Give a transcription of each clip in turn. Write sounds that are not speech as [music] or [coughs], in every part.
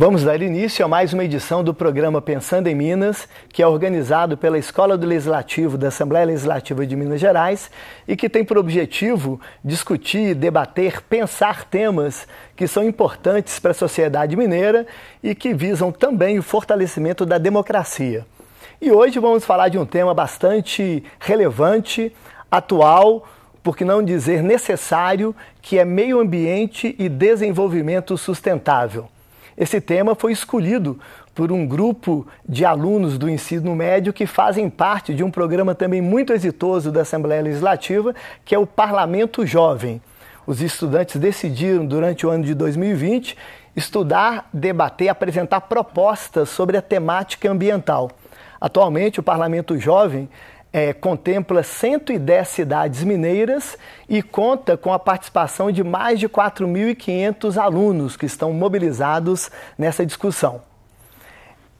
Vamos dar início a mais uma edição do programa Pensando em Minas, que é organizado pela Escola do Legislativo da Assembleia Legislativa de Minas Gerais e que tem por objetivo discutir, debater, pensar temas que são importantes para a sociedade mineira e que visam também o fortalecimento da democracia. E hoje vamos falar de um tema bastante relevante, atual, por que não dizer necessário, que é meio ambiente e desenvolvimento sustentável. Esse tema foi escolhido por um grupo de alunos do ensino médio que fazem parte de um programa também muito exitoso da Assembleia Legislativa, que é o Parlamento Jovem. Os estudantes decidiram, durante o ano de 2020, estudar, debater, apresentar propostas sobre a temática ambiental. Atualmente, o Parlamento Jovem é, contempla 110 cidades mineiras e conta com a participação de mais de 4.500 alunos que estão mobilizados nessa discussão.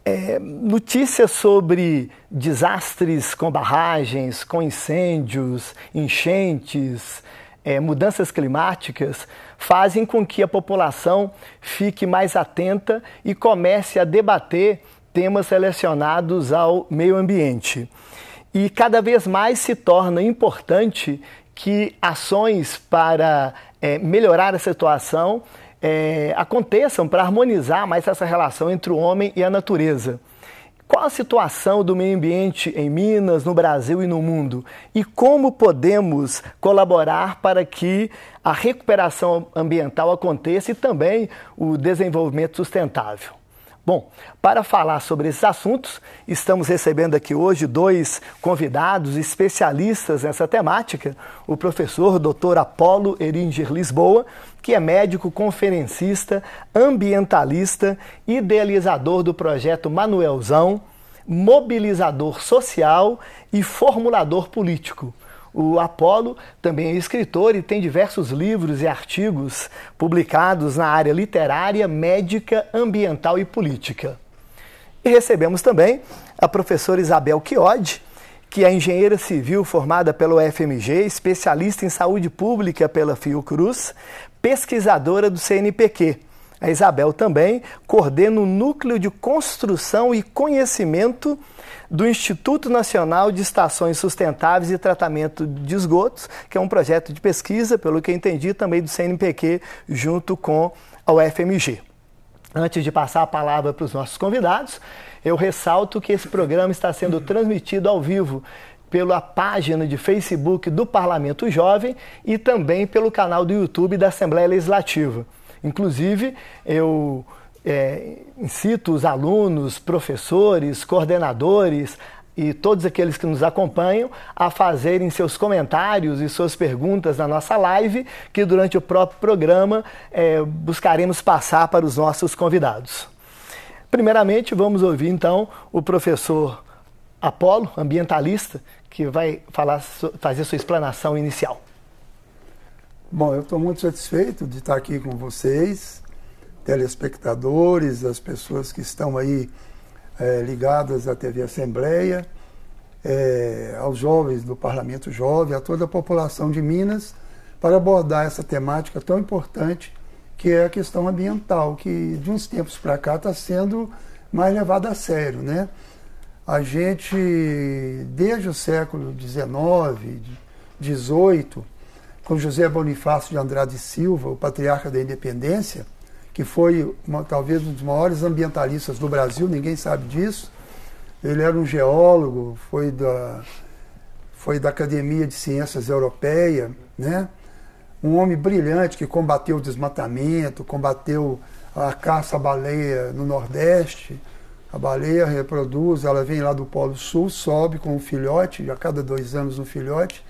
É, notícias sobre desastres com barragens, com incêndios, enchentes, é, mudanças climáticas fazem com que a população fique mais atenta e comece a debater temas relacionados ao meio ambiente. E cada vez mais se torna importante que ações para é, melhorar essa situação é, aconteçam para harmonizar mais essa relação entre o homem e a natureza. Qual a situação do meio ambiente em Minas, no Brasil e no mundo? E como podemos colaborar para que a recuperação ambiental aconteça e também o desenvolvimento sustentável? Bom, para falar sobre esses assuntos, estamos recebendo aqui hoje dois convidados especialistas nessa temática: o professor Dr. Apolo Eringer Lisboa, que é médico conferencista, ambientalista, idealizador do projeto Manuelzão, mobilizador social e formulador político. O Apolo também é escritor e tem diversos livros e artigos publicados na área literária, médica, ambiental e política. E recebemos também a professora Isabel Chiodi, que é engenheira civil formada pela UFMG, especialista em saúde pública pela Fiocruz, pesquisadora do CNPq a Isabel também coordena o Núcleo de Construção e Conhecimento do Instituto Nacional de Estações Sustentáveis e Tratamento de Esgotos, que é um projeto de pesquisa, pelo que entendi, também do CNPq, junto com a UFMG. Antes de passar a palavra para os nossos convidados, eu ressalto que esse programa está sendo transmitido ao vivo pela página de Facebook do Parlamento Jovem e também pelo canal do YouTube da Assembleia Legislativa. Inclusive, eu é, incito os alunos, professores, coordenadores e todos aqueles que nos acompanham a fazerem seus comentários e suas perguntas na nossa live, que durante o próprio programa é, buscaremos passar para os nossos convidados. Primeiramente, vamos ouvir então o professor Apolo, ambientalista, que vai falar, fazer sua explanação inicial. Bom, eu estou muito satisfeito de estar aqui com vocês, telespectadores, as pessoas que estão aí é, ligadas à TV Assembleia, é, aos jovens do Parlamento Jovem, a toda a população de Minas, para abordar essa temática tão importante que é a questão ambiental, que de uns tempos para cá está sendo mais levada a sério, né? A gente, desde o século XIX, XVIII, com José Bonifácio de Andrade Silva, o patriarca da independência, que foi uma, talvez um dos maiores ambientalistas do Brasil, ninguém sabe disso. Ele era um geólogo, foi da, foi da Academia de Ciências Europeia, né? um homem brilhante que combateu o desmatamento, combateu a caça à baleia no Nordeste. A baleia reproduz, ela vem lá do Polo Sul, sobe com um filhote, a cada dois anos um filhote,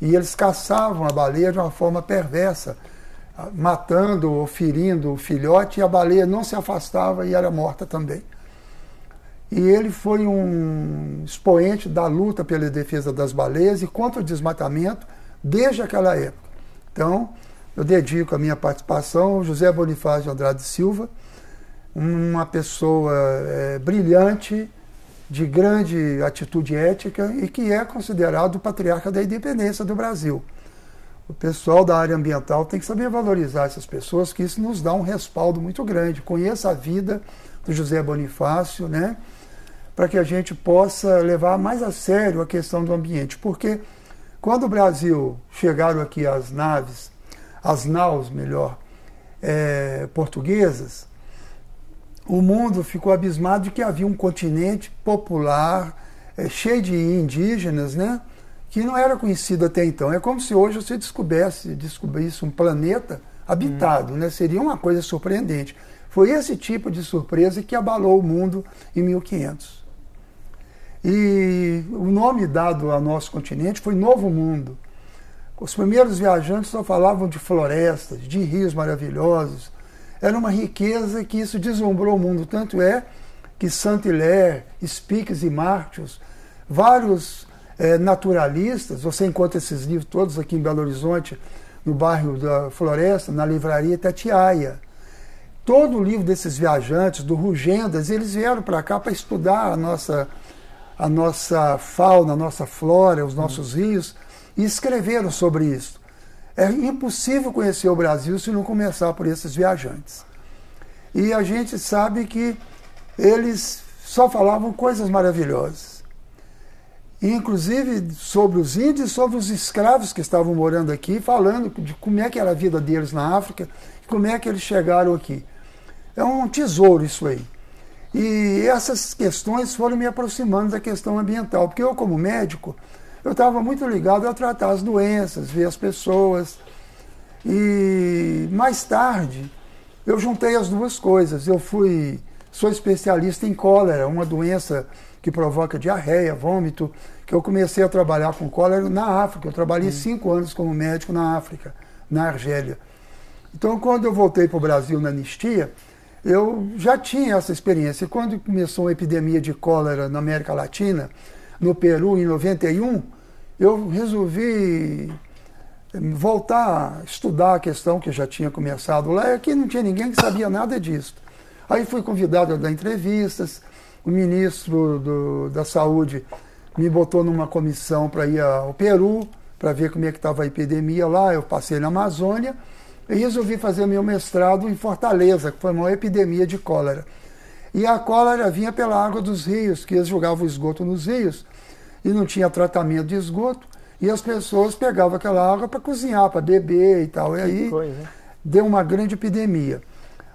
e eles caçavam a baleia de uma forma perversa, matando ou ferindo o filhote, e a baleia não se afastava e era morta também. E ele foi um expoente da luta pela defesa das baleias e contra o desmatamento desde aquela época. Então, eu dedico a minha participação ao José Bonifácio de Andrade Silva, uma pessoa é, brilhante, de grande atitude ética e que é considerado o patriarca da independência do Brasil. O pessoal da área ambiental tem que saber valorizar essas pessoas, que isso nos dá um respaldo muito grande. Conheça a vida do José Bonifácio, né? Para que a gente possa levar mais a sério a questão do ambiente. Porque quando o Brasil chegaram aqui as naves, as naus, melhor, é, portuguesas, o mundo ficou abismado de que havia um continente popular, é, cheio de indígenas, né? que não era conhecido até então. É como se hoje você descobrisse, descobrisse um planeta habitado, hum. né? seria uma coisa surpreendente. Foi esse tipo de surpresa que abalou o mundo em 1500. E o nome dado ao nosso continente foi Novo Mundo. Os primeiros viajantes só falavam de florestas, de rios maravilhosos, era uma riqueza que isso deslumbrou o mundo. Tanto é que Saint-Hilaire, Spix e Martius, vários é, naturalistas, você encontra esses livros todos aqui em Belo Horizonte, no bairro da Floresta, na livraria Tatiaia. Todo o livro desses viajantes, do Rugendas, eles vieram para cá para estudar a nossa, a nossa fauna, a nossa flora, os nossos hum. rios, e escreveram sobre isso. É impossível conhecer o Brasil se não começar por esses viajantes. E a gente sabe que eles só falavam coisas maravilhosas. Inclusive sobre os índios, sobre os escravos que estavam morando aqui, falando de como é que era a vida deles na África, como é que eles chegaram aqui. É um tesouro isso aí. E essas questões foram me aproximando da questão ambiental, porque eu, como médico, eu estava muito ligado a tratar as doenças, ver as pessoas. E mais tarde, eu juntei as duas coisas. Eu fui, sou especialista em cólera, uma doença que provoca diarreia, vômito, que eu comecei a trabalhar com cólera na África. Eu trabalhei hum. cinco anos como médico na África, na Argélia. Então, quando eu voltei para o Brasil na anistia, eu já tinha essa experiência. E quando começou a epidemia de cólera na América Latina, no Peru, em 91, eu resolvi eh, voltar a estudar a questão que eu já tinha começado lá, é e aqui não tinha ninguém que sabia nada disso. Aí fui convidado a dar entrevistas, o ministro do, da Saúde me botou numa comissão para ir ao Peru, para ver como é que estava a epidemia lá, eu passei na Amazônia, e resolvi fazer meu mestrado em Fortaleza, que foi uma epidemia de cólera. E a cólera vinha pela água dos rios, que eles jogavam o esgoto nos rios, e não tinha tratamento de esgoto, e as pessoas pegavam aquela água para cozinhar, para beber e tal. E aí coisa. deu uma grande epidemia.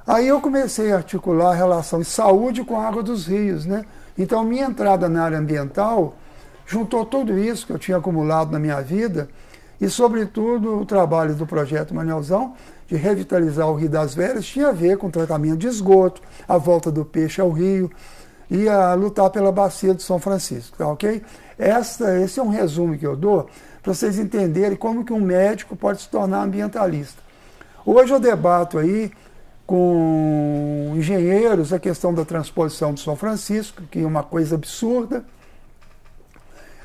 Aí eu comecei a articular a relação de saúde com a água dos rios, né? Então minha entrada na área ambiental juntou tudo isso que eu tinha acumulado na minha vida e, sobretudo, o trabalho do projeto Manelzão de revitalizar o Rio das Velhas tinha a ver com tratamento de esgoto, a volta do peixe ao rio e a lutar pela bacia de São Francisco, tá ok? Esta, esse é um resumo que eu dou para vocês entenderem como que um médico pode se tornar ambientalista. Hoje eu debato aí com engenheiros a questão da transposição de São Francisco, que é uma coisa absurda.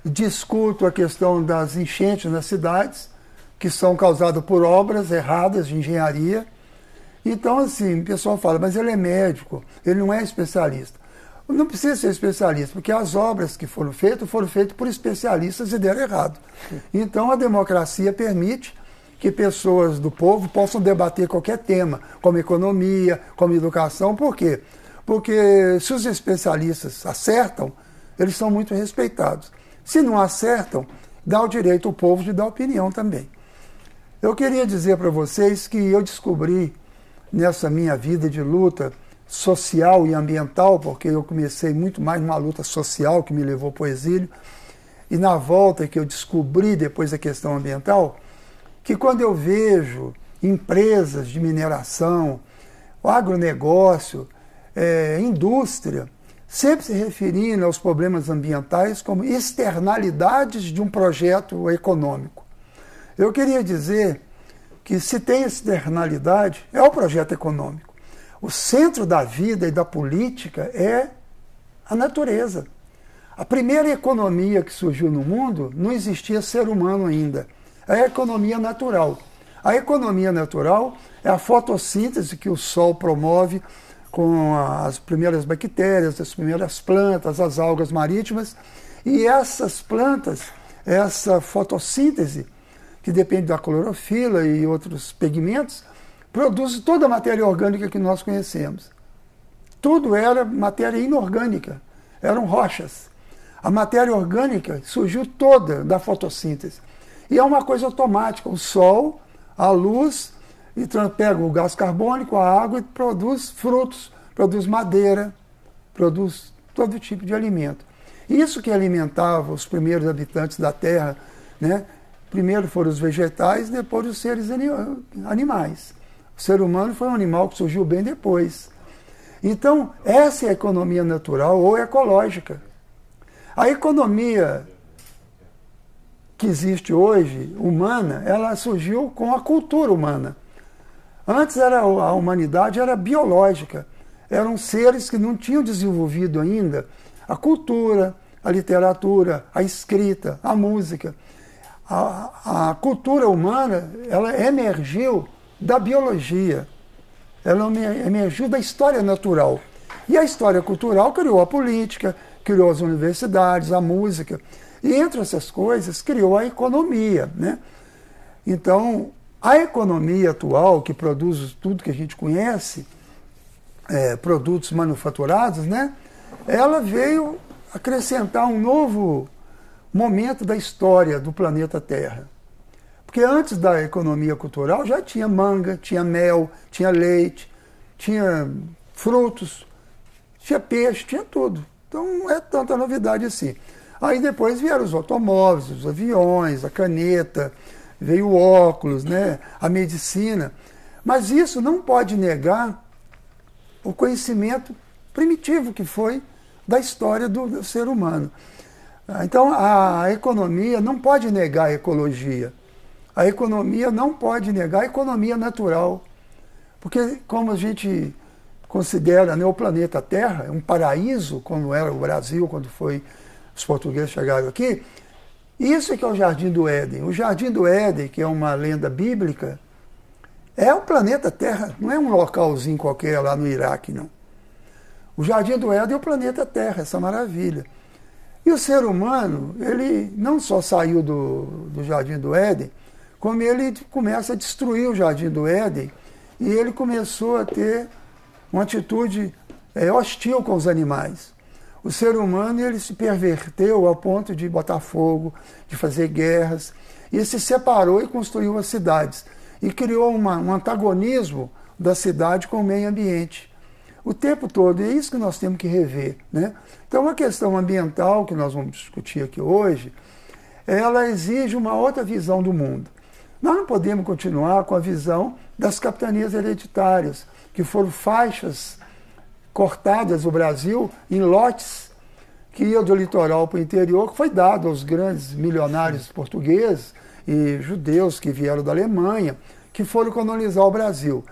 Discuto a questão das enchentes nas cidades, que são causadas por obras erradas de engenharia. Então, assim, o pessoal fala, mas ele é médico, ele não é especialista. Não precisa ser especialista, porque as obras que foram feitas foram feitas por especialistas e deram errado. Então a democracia permite que pessoas do povo possam debater qualquer tema, como economia, como educação. Por quê? Porque se os especialistas acertam, eles são muito respeitados. Se não acertam, dá o direito ao povo de dar opinião também. Eu queria dizer para vocês que eu descobri nessa minha vida de luta social e ambiental, porque eu comecei muito mais numa luta social que me levou para o exílio. E na volta que eu descobri depois a questão ambiental, que quando eu vejo empresas de mineração, o agronegócio, é, indústria, sempre se referindo aos problemas ambientais como externalidades de um projeto econômico. Eu queria dizer que se tem externalidade, é o projeto econômico. O centro da vida e da política é a natureza. A primeira economia que surgiu no mundo não existia ser humano ainda. É a economia natural. A economia natural é a fotossíntese que o sol promove com as primeiras bactérias, as primeiras plantas, as algas marítimas. E essas plantas, essa fotossíntese, que depende da clorofila e outros pigmentos, produz toda a matéria orgânica que nós conhecemos. Tudo era matéria inorgânica, eram rochas. A matéria orgânica surgiu toda da fotossíntese. E é uma coisa automática: o sol, a luz, e pega o gás carbônico, a água e produz frutos, produz madeira, produz todo tipo de alimento. Isso que alimentava os primeiros habitantes da Terra, né? Primeiro foram os vegetais, depois os seres animais. O ser humano foi um animal que surgiu bem depois. Então, essa é a economia natural ou ecológica. A economia que existe hoje, humana, ela surgiu com a cultura humana. Antes era a humanidade era biológica. Eram seres que não tinham desenvolvido ainda a cultura, a literatura, a escrita, a música. A, a cultura humana, ela emergiu da biologia. Ela me, me ajuda a história natural. E a história cultural criou a política, criou as universidades, a música. E entre essas coisas, criou a economia. Né? Então, a economia atual, que produz tudo que a gente conhece, é, produtos manufaturados, né? ela veio acrescentar um novo momento da história do planeta Terra. Porque antes da economia cultural já tinha manga, tinha mel, tinha leite, tinha frutos, tinha peixe, tinha tudo. Então não é tanta novidade assim. Aí depois vieram os automóveis, os aviões, a caneta, veio o óculos, né? a medicina. Mas isso não pode negar o conhecimento primitivo que foi da história do, do ser humano. Então a economia não pode negar a ecologia a economia não pode negar a economia natural. Porque, como a gente considera né, o planeta Terra é um paraíso, quando era o Brasil, quando foi os portugueses chegaram aqui, isso que é o Jardim do Éden. O Jardim do Éden, que é uma lenda bíblica, é o planeta Terra, não é um localzinho qualquer lá no Iraque, não. O Jardim do Éden é o planeta Terra, essa maravilha. E o ser humano, ele não só saiu do, do Jardim do Éden, como ele começa a destruir o Jardim do Éden e ele começou a ter uma atitude é, hostil com os animais. O ser humano ele se perverteu ao ponto de botar fogo, de fazer guerras, e se separou e construiu as cidades e criou uma, um antagonismo da cidade com o meio ambiente o tempo todo. E é isso que nós temos que rever. Né? Então, a questão ambiental que nós vamos discutir aqui hoje, ela exige uma outra visão do mundo. Nós não podemos continuar com a visão das capitanias hereditárias, que foram faixas cortadas no Brasil em lotes que iam do litoral para o interior, que foi dado aos grandes milionários portugueses e judeus que vieram da Alemanha, que foram colonizar o Brasil.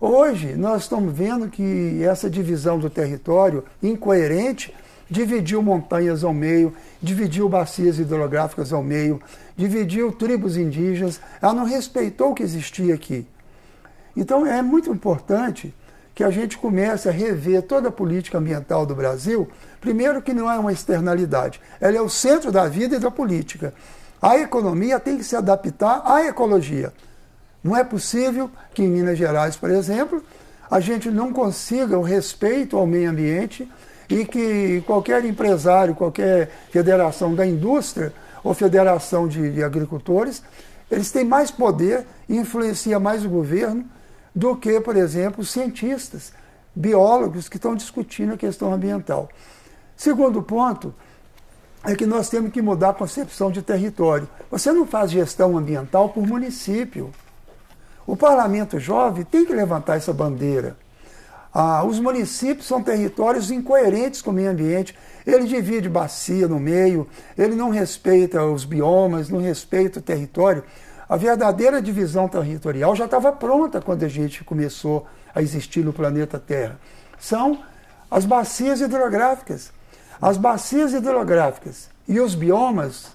Hoje, nós estamos vendo que essa divisão do território incoerente dividiu montanhas ao meio, dividiu bacias hidrográficas ao meio, dividiu tribos indígenas, ela não respeitou o que existia aqui. Então é muito importante que a gente comece a rever toda a política ambiental do Brasil, primeiro que não é uma externalidade, ela é o centro da vida e da política. A economia tem que se adaptar à ecologia. Não é possível que em Minas Gerais, por exemplo, a gente não consiga o respeito ao meio ambiente e que qualquer empresário, qualquer federação da indústria ou federação de, de agricultores, eles têm mais poder e influencia mais o governo do que, por exemplo, cientistas, biólogos que estão discutindo a questão ambiental. Segundo ponto é que nós temos que mudar a concepção de território. Você não faz gestão ambiental por município. O parlamento jovem tem que levantar essa bandeira. Ah, os municípios são territórios incoerentes com o meio ambiente. Ele divide bacia no meio, ele não respeita os biomas, não respeita o território. A verdadeira divisão territorial já estava pronta quando a gente começou a existir no planeta Terra. São as bacias hidrográficas. As bacias hidrográficas e os biomas,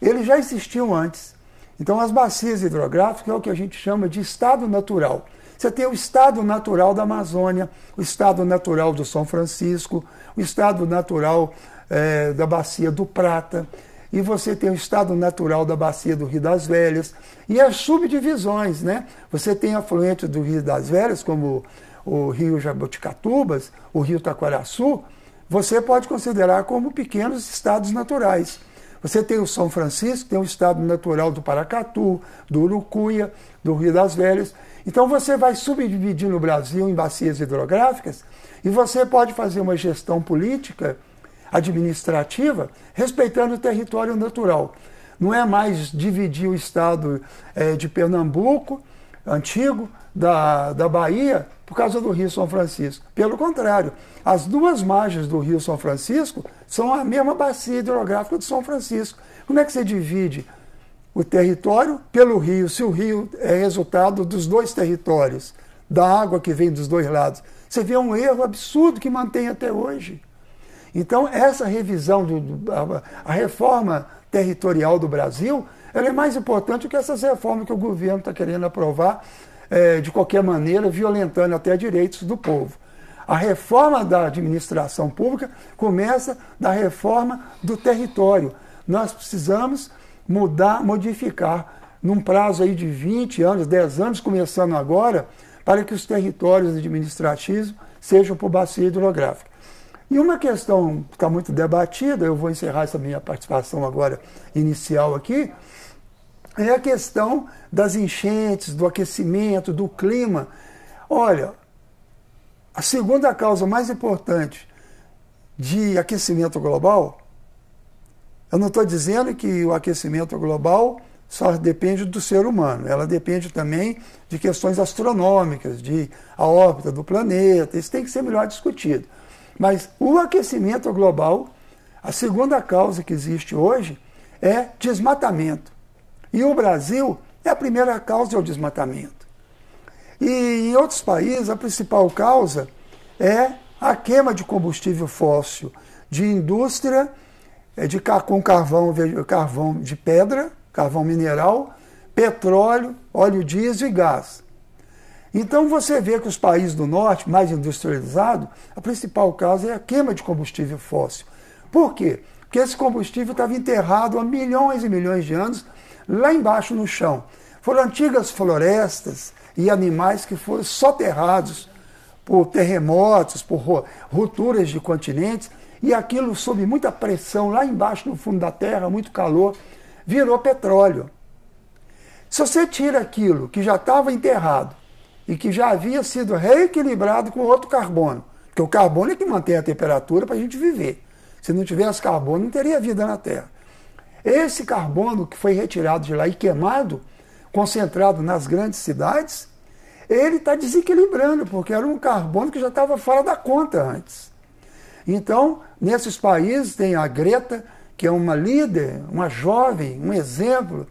eles já existiam antes. Então, as bacias hidrográficas é o que a gente chama de estado natural. Você tem o estado natural da Amazônia, o estado natural do São Francisco, o estado natural é, da Bacia do Prata, e você tem o estado natural da Bacia do Rio das Velhas, e as subdivisões, né? Você tem afluentes do Rio das Velhas, como o Rio Jaboticatubas, o Rio Taquaraçu, você pode considerar como pequenos estados naturais. Você tem o São Francisco, tem o estado natural do Paracatu, do Urucuia, do Rio das Velhas. Então você vai subdividir no Brasil em bacias hidrográficas e você pode fazer uma gestão política, administrativa, respeitando o território natural. Não é mais dividir o estado é, de Pernambuco, antigo, da, da Bahia, por causa do Rio São Francisco. Pelo contrário, as duas margens do Rio São Francisco são a mesma bacia hidrográfica de São Francisco. Como é que você divide o território pelo rio, se o rio é resultado dos dois territórios, da água que vem dos dois lados. Você vê é um erro absurdo que mantém até hoje. Então, essa revisão, do, a, a reforma territorial do Brasil, ela é mais importante que essas reformas que o governo está querendo aprovar, é, de qualquer maneira, violentando até direitos do povo. A reforma da administração pública começa da reforma do território. Nós precisamos mudar, modificar, num prazo aí de 20 anos, 10 anos, começando agora, para que os territórios administrativos sejam por bacia hidrográfica. E uma questão que está muito debatida, eu vou encerrar essa minha participação agora inicial aqui, é a questão das enchentes, do aquecimento, do clima. Olha, a segunda causa mais importante de aquecimento global eu não estou dizendo que o aquecimento global só depende do ser humano, ela depende também de questões astronômicas, de a órbita do planeta, isso tem que ser melhor discutido. Mas o aquecimento global, a segunda causa que existe hoje é desmatamento. E o Brasil é a primeira causa do é desmatamento. E em outros países, a principal causa é a queima de combustível fóssil, de indústria é de com carvão, carvão de pedra, carvão mineral, petróleo, óleo diesel e gás. Então você vê que os países do norte, mais industrializados, a principal causa é a queima de combustível fóssil. Por quê? Porque esse combustível estava enterrado há milhões e milhões de anos lá embaixo no chão. Foram antigas florestas e animais que foram soterrados por terremotos, por rupturas de continentes, e aquilo, sob muita pressão, lá embaixo no fundo da terra, muito calor, virou petróleo. Se você tira aquilo que já estava enterrado e que já havia sido reequilibrado com outro carbono, porque o carbono é que mantém a temperatura para a gente viver. Se não tivesse carbono, não teria vida na Terra. Esse carbono que foi retirado de lá e queimado, concentrado nas grandes cidades, ele está desequilibrando, porque era um carbono que já estava fora da conta antes. Então, nesses países tem a Greta, que é uma líder, uma jovem, um exemplo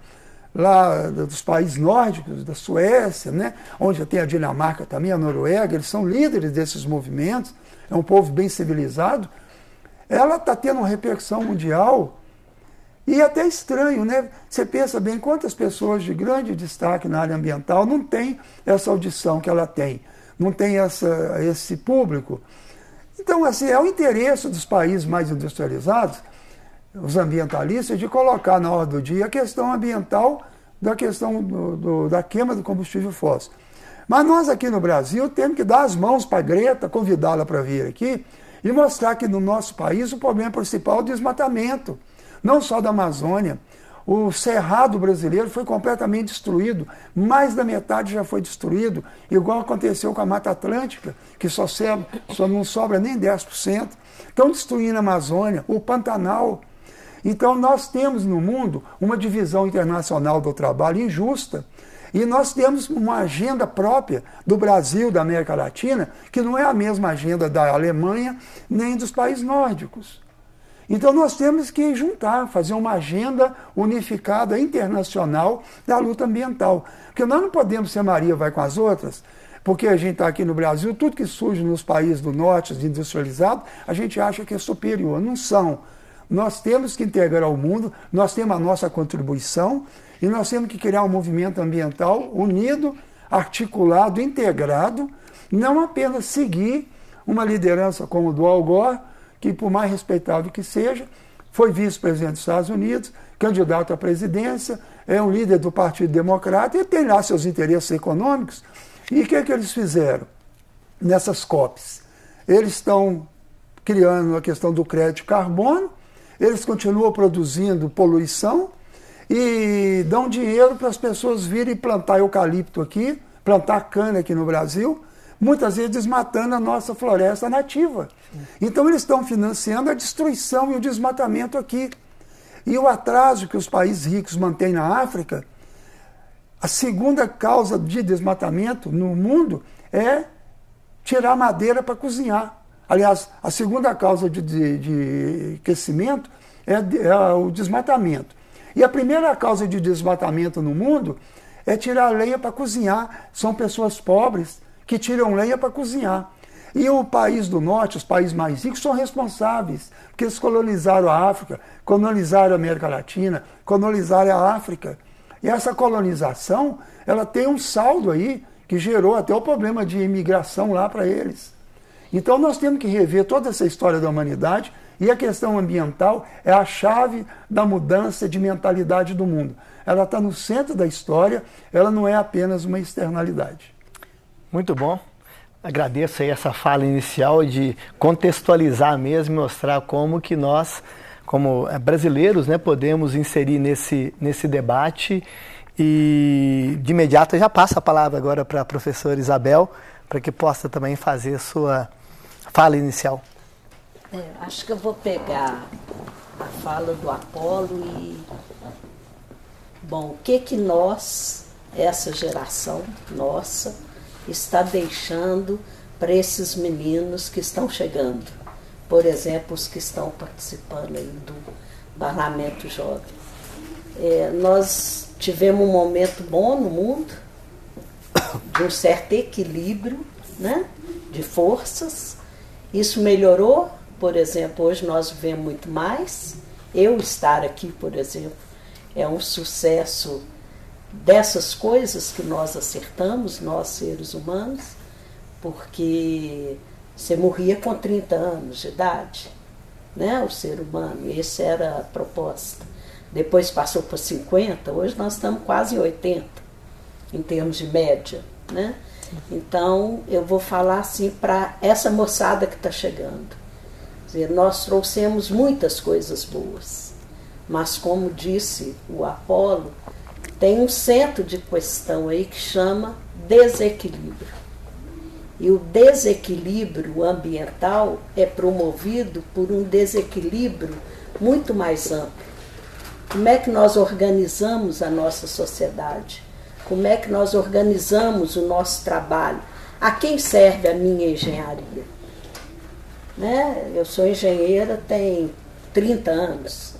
lá dos países nórdicos, da Suécia, né? onde tem a Dinamarca também, a Noruega, eles são líderes desses movimentos, é um povo bem civilizado. Ela está tendo uma repercussão mundial e é até estranho, né? Você pensa bem quantas pessoas de grande destaque na área ambiental não têm essa audição que ela tem, não tem essa, esse público. Então, assim, é o interesse dos países mais industrializados, os ambientalistas, de colocar na hora do dia a questão ambiental da questão do, do, da queima do combustível fóssil. Mas nós aqui no Brasil temos que dar as mãos para a Greta, convidá-la para vir aqui e mostrar que no nosso país o problema principal é o desmatamento, não só da Amazônia, o cerrado brasileiro foi completamente destruído, mais da metade já foi destruído, igual aconteceu com a Mata Atlântica, que só, serve, só não sobra nem 10%. Estão destruindo a Amazônia, o Pantanal. Então, nós temos no mundo uma divisão internacional do trabalho injusta e nós temos uma agenda própria do Brasil, da América Latina, que não é a mesma agenda da Alemanha nem dos países nórdicos. Então nós temos que juntar, fazer uma agenda unificada internacional da luta ambiental. Porque nós não podemos ser Maria vai com as outras, porque a gente está aqui no Brasil, tudo que surge nos países do norte, industrializados, a gente acha que é superior. Não são. Nós temos que integrar o mundo, nós temos a nossa contribuição e nós temos que criar um movimento ambiental unido, articulado, integrado, não apenas seguir uma liderança como o do Algor, que por mais respeitável que seja, foi vice-presidente dos Estados Unidos, candidato à presidência, é um líder do Partido Democrata e tem lá seus interesses econômicos. E o que, é que eles fizeram nessas COPs? Eles estão criando a questão do crédito carbono, eles continuam produzindo poluição e dão dinheiro para as pessoas virem plantar eucalipto aqui, plantar cana aqui no Brasil, muitas vezes desmatando a nossa floresta nativa. Então, eles estão financiando a destruição e o desmatamento aqui. E o atraso que os países ricos mantêm na África, a segunda causa de desmatamento no mundo é tirar madeira para cozinhar. Aliás, a segunda causa de, de, de aquecimento é, é o desmatamento. E a primeira causa de desmatamento no mundo é tirar lenha para cozinhar. São pessoas pobres que tiram lenha para cozinhar. E o país do norte, os países mais ricos, são responsáveis, porque eles colonizaram a África, colonizaram a América Latina, colonizaram a África. E essa colonização, ela tem um saldo aí que gerou até o problema de imigração lá para eles. Então nós temos que rever toda essa história da humanidade e a questão ambiental é a chave da mudança de mentalidade do mundo. Ela está no centro da história, ela não é apenas uma externalidade. Muito bom. Agradeço aí essa fala inicial de contextualizar mesmo, mostrar como que nós, como eh, brasileiros, né, podemos inserir nesse, nesse debate. E de imediato eu já passo a palavra agora para a professora Isabel, para que possa também fazer sua fala inicial. É, acho que eu vou pegar a fala do Apolo e. Bom, o que que nós, essa geração nossa, está deixando para esses meninos que estão chegando. Por exemplo, os que estão participando aí do Barramento Jovem. É, nós tivemos um momento bom no mundo, de um certo equilíbrio né, de forças. Isso melhorou, por exemplo, hoje nós vemos muito mais. Eu estar aqui, por exemplo, é um sucesso dessas coisas que nós acertamos, nós seres humanos, porque você morria com 30 anos de idade, né? O ser humano, e essa era a proposta. Depois passou para 50, hoje nós estamos quase em 80, em termos de média, né? Então, eu vou falar assim para essa moçada que está chegando. Dizer, nós trouxemos muitas coisas boas, mas como disse o Apolo, tem um centro de questão aí que chama desequilíbrio. E o desequilíbrio ambiental é promovido por um desequilíbrio muito mais amplo. Como é que nós organizamos a nossa sociedade? Como é que nós organizamos o nosso trabalho? A quem serve a minha engenharia? Né? Eu sou engenheira tem 30 anos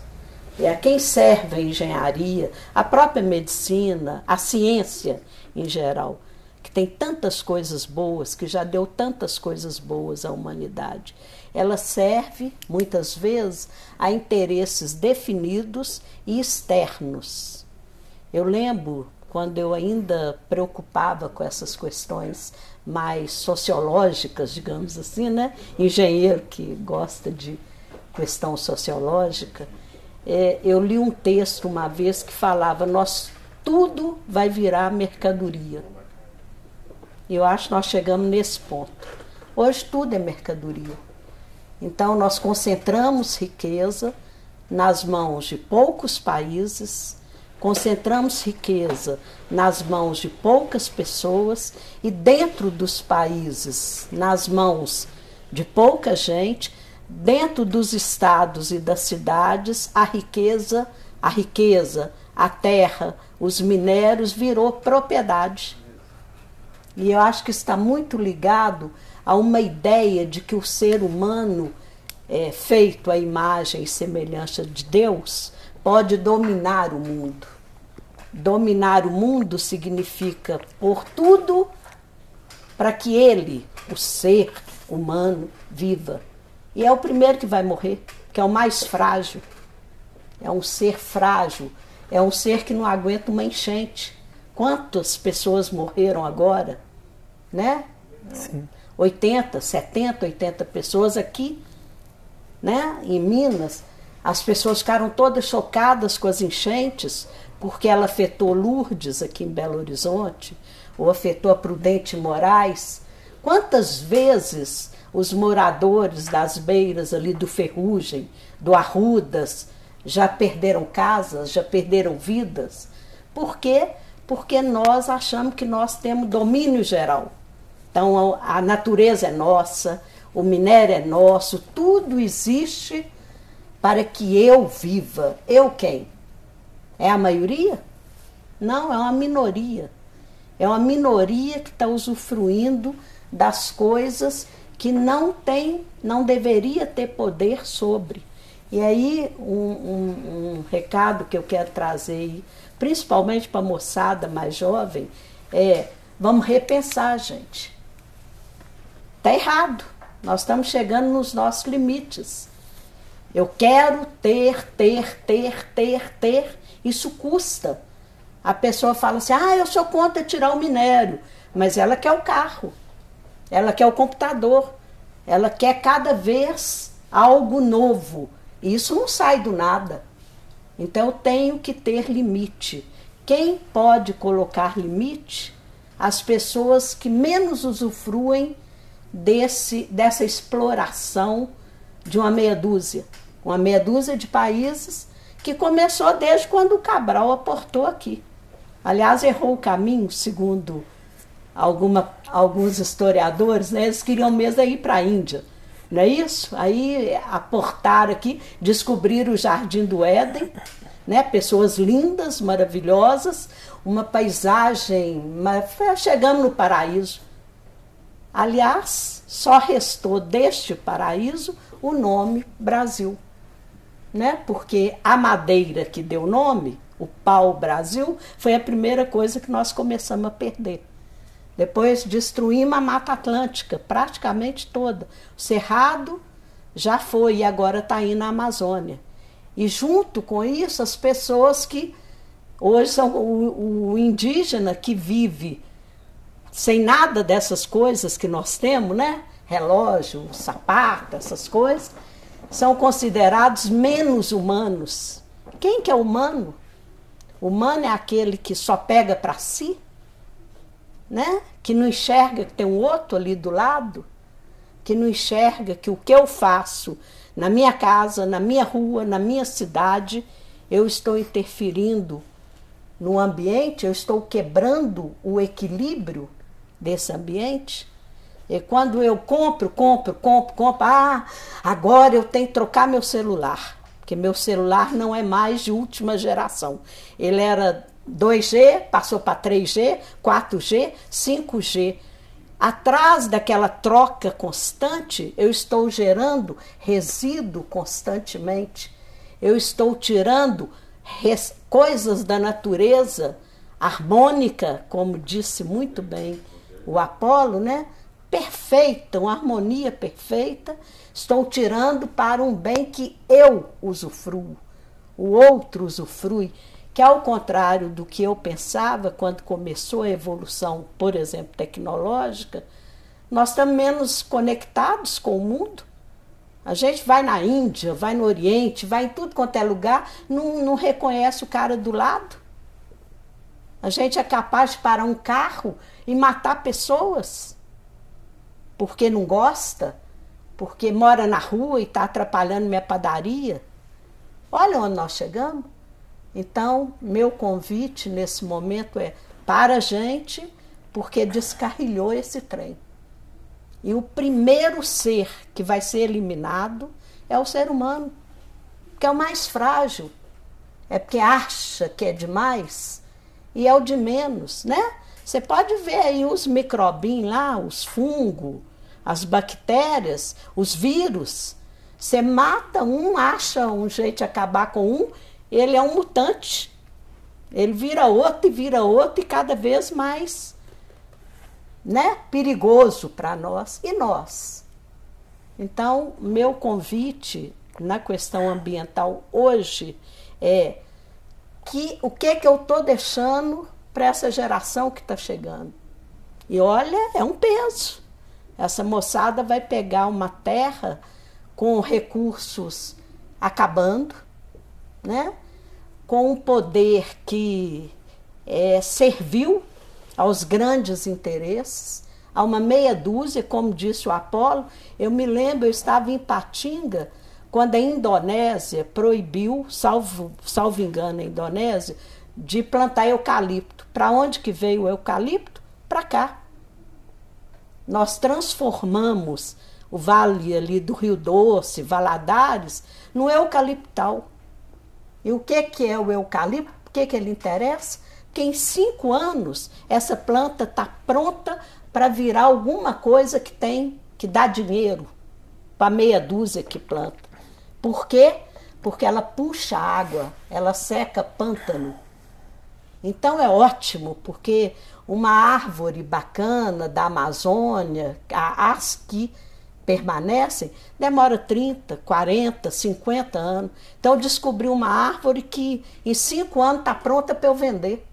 é a quem serve a engenharia, a própria medicina, a ciência em geral, que tem tantas coisas boas, que já deu tantas coisas boas à humanidade. Ela serve, muitas vezes, a interesses definidos e externos. Eu lembro quando eu ainda preocupava com essas questões mais sociológicas, digamos assim, né? Engenheiro que gosta de questão sociológica é, eu li um texto uma vez que falava: nós tudo vai virar mercadoria. Eu acho que nós chegamos nesse ponto. Hoje tudo é mercadoria. Então nós concentramos riqueza nas mãos de poucos países, concentramos riqueza nas mãos de poucas pessoas e dentro dos países, nas mãos de pouca gente dentro dos estados e das cidades, a riqueza, a riqueza, a terra, os minérios virou propriedade. E eu acho que está muito ligado a uma ideia de que o ser humano é, feito à imagem e semelhança de Deus pode dominar o mundo. Dominar o mundo significa por tudo para que ele, o ser humano, viva. E é o primeiro que vai morrer, que é o mais frágil. É um ser frágil, é um ser que não aguenta uma enchente. Quantas pessoas morreram agora? Né? Sim. 80, 70, 80 pessoas aqui, né? Em Minas, as pessoas ficaram todas chocadas com as enchentes, porque ela afetou Lourdes aqui em Belo Horizonte, ou afetou a Prudente Moraes. Quantas vezes os moradores das beiras ali do Ferrugem, do Arrudas, já perderam casas, já perderam vidas. Por quê? Porque nós achamos que nós temos domínio geral. Então a natureza é nossa, o minério é nosso, tudo existe para que eu viva. Eu quem? É a maioria? Não, é uma minoria. É uma minoria que está usufruindo das coisas que não tem, não deveria ter poder sobre. E aí, um, um, um recado que eu quero trazer, principalmente para a moçada mais jovem, é: vamos repensar, gente. Está errado. Nós estamos chegando nos nossos limites. Eu quero ter, ter, ter, ter, ter. Isso custa. A pessoa fala assim: ah, eu sou contra tirar o minério, mas ela quer o carro ela quer o computador, ela quer cada vez algo novo. E isso não sai do nada. Então eu tenho que ter limite. Quem pode colocar limite? As pessoas que menos usufruem desse, dessa exploração de uma meia dúzia. Uma meia dúzia de países que começou desde quando o Cabral aportou aqui. Aliás, errou o caminho, segundo alguma, alguns historiadores, né, eles queriam mesmo ir para a Índia. Não é isso? Aí aportaram aqui, descobriram o Jardim do Éden, né? pessoas lindas, maravilhosas, uma paisagem. Mas chegamos no paraíso. Aliás, só restou deste paraíso o nome Brasil. Né? Porque a madeira que deu nome, o pau Brasil, foi a primeira coisa que nós começamos a perder. Depois destruímos a Mata Atlântica, praticamente toda. O Cerrado já foi e agora está indo à Amazônia. E junto com isso, as pessoas que hoje são o, o indígena que vive sem nada dessas coisas que nós temos, né? Relógio, sapato, essas coisas, são considerados menos humanos. Quem que é humano? Humano é aquele que só pega para si, né? Que não enxerga que tem um outro ali do lado, que não enxerga que o que eu faço na minha casa, na minha rua, na minha cidade, eu estou interferindo no ambiente, eu estou quebrando o equilíbrio desse ambiente. E quando eu compro, compro, compro, compro, ah, agora eu tenho que trocar meu celular, porque meu celular não é mais de última geração. Ele era 2G, passou para 3G, 4G, 5G. Atrás daquela troca constante, eu estou gerando resíduo constantemente. Eu estou tirando res, coisas da natureza harmônica, como disse muito bem o Apolo, né? Perfeita, uma harmonia perfeita. Estou tirando para um bem que eu usufruo, o outro usufrui que ao contrário do que eu pensava quando começou a evolução, por exemplo, tecnológica, nós estamos menos conectados com o mundo. A gente vai na Índia, vai no Oriente, vai em tudo quanto é lugar, não, não reconhece o cara do lado. A gente é capaz de parar um carro e matar pessoas porque não gosta, porque mora na rua e está atrapalhando minha padaria. Olha onde nós chegamos. Então, meu convite nesse momento é para a gente, porque descarrilhou esse trem. E o primeiro ser que vai ser eliminado é o ser humano, que é o mais frágil. É porque acha que é demais e é o de menos, né? Você pode ver aí os microbinhos lá, os fungos, as bactérias, os vírus. Você mata um, acha um jeito de acabar com um ele é um mutante. Ele vira outro e vira outro e cada vez mais né, perigoso para nós e nós. Então, meu convite na questão ambiental hoje é que o que que eu estou deixando para essa geração que está chegando. E olha, é um peso. Essa moçada vai pegar uma terra com recursos acabando, né? com um poder que é, serviu aos grandes interesses, a uma meia dúzia, como disse o Apolo. Eu me lembro, eu estava em Patinga, quando a Indonésia proibiu, salvo, salvo engano, a Indonésia, de plantar eucalipto. Para onde que veio o eucalipto? Para cá. Nós transformamos o vale ali do Rio Doce, Valadares, no eucaliptal. E o que, que é o eucalipto? Por que, que ele interessa? Porque em cinco anos essa planta está pronta para virar alguma coisa que tem, que dá dinheiro para meia dúzia que planta. Por quê? Porque ela puxa água, ela seca pântano. Então é ótimo, porque uma árvore bacana da Amazônia, a que permanecem, demora 30, 40, 50 anos. Então eu descobri uma árvore que em cinco anos está pronta para eu vender.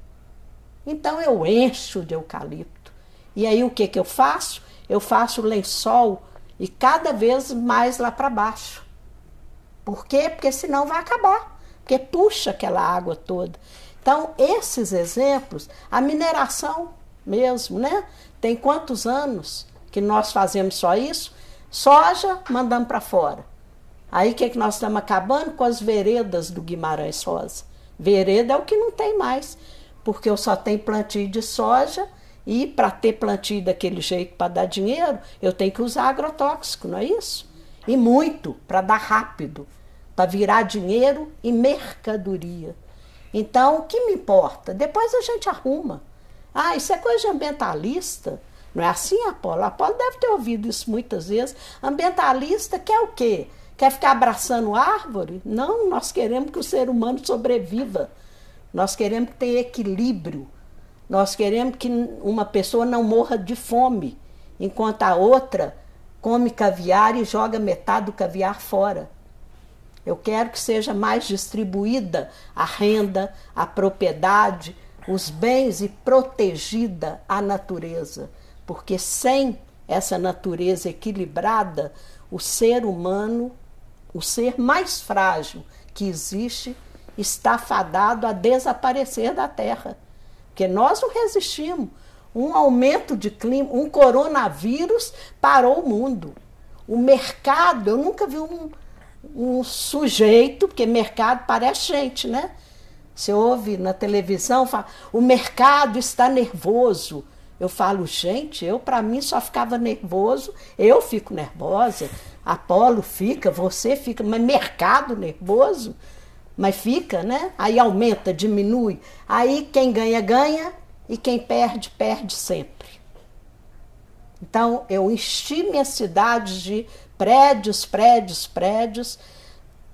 Então eu encho de eucalipto. E aí o que, que eu faço? Eu faço lençol e cada vez mais lá para baixo. Por quê? Porque senão vai acabar, porque puxa aquela água toda. Então, esses exemplos, a mineração mesmo, né? Tem quantos anos que nós fazemos só isso? Soja, mandamos para fora. Aí o que, é que nós estamos acabando? Com as veredas do Guimarães Rosa. Vereda é o que não tem mais, porque eu só tenho plantio de soja e para ter plantio daquele jeito para dar dinheiro, eu tenho que usar agrotóxico, não é isso? E muito, para dar rápido, para virar dinheiro e mercadoria. Então, o que me importa? Depois a gente arruma. Ah, isso é coisa de ambientalista. Não é assim, Apolo? Apolo deve ter ouvido isso muitas vezes. Ambientalista quer o quê? Quer ficar abraçando árvore? Não, nós queremos que o ser humano sobreviva. Nós queremos que tenha equilíbrio. Nós queremos que uma pessoa não morra de fome, enquanto a outra come caviar e joga metade do caviar fora. Eu quero que seja mais distribuída a renda, a propriedade, os bens e protegida a natureza porque sem essa natureza equilibrada, o ser humano, o ser mais frágil que existe, está fadado a desaparecer da Terra. Porque nós não resistimos. Um aumento de clima, um coronavírus parou o mundo. O mercado, eu nunca vi um, um sujeito, porque mercado parece gente, né? Você ouve na televisão, fala, o mercado está nervoso, eu falo, gente, eu para mim só ficava nervoso, eu fico nervosa, Apolo fica, você fica, mas mercado nervoso, mas fica, né? Aí aumenta, diminui. Aí quem ganha, ganha e quem perde, perde sempre. Então eu enchi minha cidade de prédios, prédios, prédios,